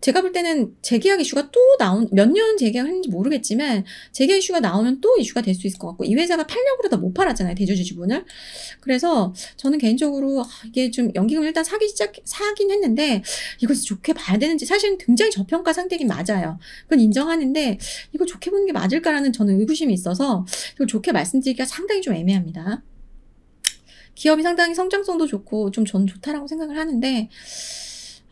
제가 볼 때는 재계약 이슈가 또 나온 몇 년재계약 했는지 모르겠지만 재계약 이슈가 나오면 또 이슈가 될 수 있을 것 같고 이 회사가 팔려고 그러다 못 팔았잖아요 대주주 지분을 그래서 저는 개인적으로 아, 이게 좀 연기금 일단 사기 시작 사긴 했는데 이것이 좋게 봐야 되는지 사실은 굉장히 저평가 상태긴 맞아요 그건 인정하는데 이거 좋게 보는 게 맞을까라는 저는 의구심이 있어서 이걸 좋게 말씀드리기가 상당히 좀 애매합니다 기업이 상당히 성장성도 좋고 좀저 좋다라고 생각을 하는데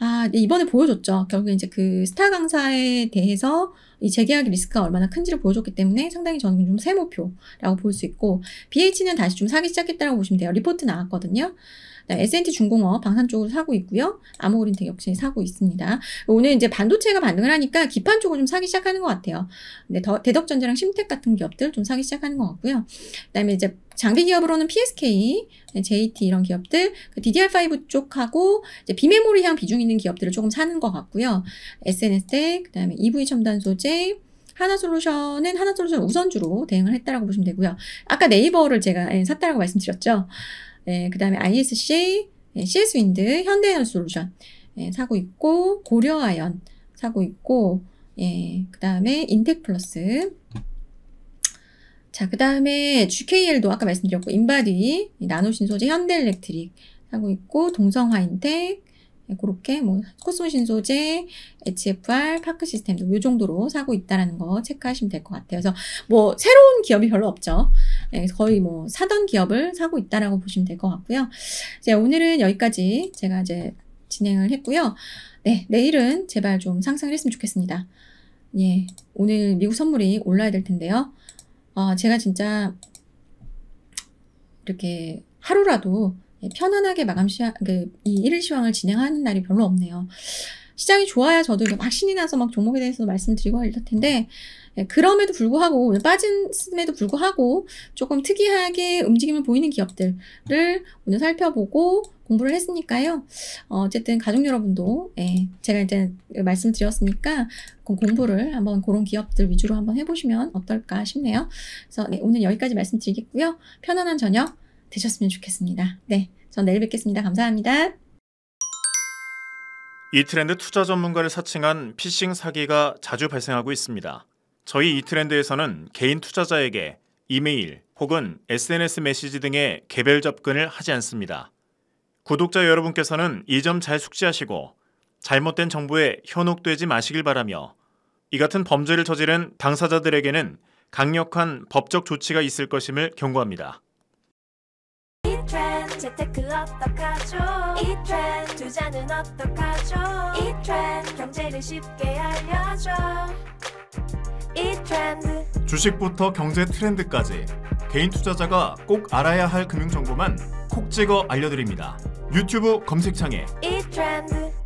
아, 이번에 보여줬죠. 결국 이제 그 스타 강사에 대해서 이 재계약 리스크가 얼마나 큰지를 보여줬기 때문에 상당히 저는 좀 새 목표라고 볼 수 있고, BH는 다시 좀 사기 시작했다고 보시면 돼요. 리포트 나왔거든요. S&T 중공업 방산 쪽을 사고 있고요. 암호린텍 역시 사고 있습니다. 오늘 이제 반도체가 반등을 하니까 기판 쪽을 좀 사기 시작하는 것 같아요. 근 더, 대덕전자랑 심텍 같은 기업들 좀 사기 시작하는 것 같고요. 그다음에 이제 장기 기업으로는 PSK, JT 이런 기업들, 그 DDR5 쪽하고 비메모리향 비중 있는 기업들을 조금 사는 것 같고요. s n s 그다음에 EV 첨단 소재, 하나솔루션은 하나솔루션 우선주로 대응을 했다라고 보시면 되고요. 아까 네이버를 제가 예, 샀다라고 말씀드렸죠. 예, 그 다음에 ISC, 예, CS윈드, 현대해솔루션 예, 사고 있고 고려아연 사고 있고 예, 그 다음에 인텍플러스 자, 그 다음에 GKL도 아까 말씀드렸고, 인바디, 나노신 소재 현대일렉트릭 하고 있고, 동성화인텍, 예, 그렇게 뭐 코스모 신소재, HFR, 파크 시스템 이 정도로 사고 있다라는 거 체크하시면 될 것 같아요. 그래서 뭐 새로운 기업이 별로 없죠. 네, 거의 뭐 사던 기업을 사고 있다라고 보시면 될 것 같고요. 이제 오늘은 여기까지 제가 이제 진행을 했고요. 네, 내일은 제발 좀 상승을 했으면 좋겠습니다. 예, 오늘 미국 선물이 올라야 될 텐데요. 어, 제가 진짜 이렇게 하루라도 예, 편안하게 마감 시황, 그, 이 1일 시황을 진행하는 날이 별로 없네요. 시장이 좋아야 저도 막 신이 나서 막 종목에 대해서 말씀드리고 이 텐데, 예, 그럼에도 불구하고, 빠짐에도 불구하고, 조금 특이하게 움직임을 보이는 기업들을 오늘 살펴보고 공부를 했으니까요. 어, 어쨌든 가족 여러분도, 예, 제가 이제 말씀드렸으니까, 그 공부를 한번 그런 기업들 위주로 한번 해보시면 어떨까 싶네요. 그래서 예, 오늘 여기까지 말씀드리겠고요. 편안한 저녁. 되셨으면 좋겠습니다. 네. 전 내일 뵙겠습니다. 감사합니다. 이트렌드 투자 전문가를 사칭한 피싱 사기가 자주 발생하고 있습니다. 저희 이트렌드에서는 개인 투자자에게 이메일 혹은 SNS 메시지 등의 개별 접근을 하지 않습니다. 구독자 여러분께서는 이 점 잘 숙지하시고 잘못된 정보에 현혹되지 마시길 바라며 이 같은 범죄를 저지른 당사자들에게는 강력한 법적 조치가 있을 것임을 경고합니다. 재테크 어떡하죠 이트렌 투자는 어떡하죠 이트렌 경제를 쉽게 알려줘 이트렌드 주식부터 경제 트렌드까지 개인 투자자가 꼭 알아야 할 금융 정보만 콕 찍어 알려드립니다. 유튜브 검색창에 이트렌드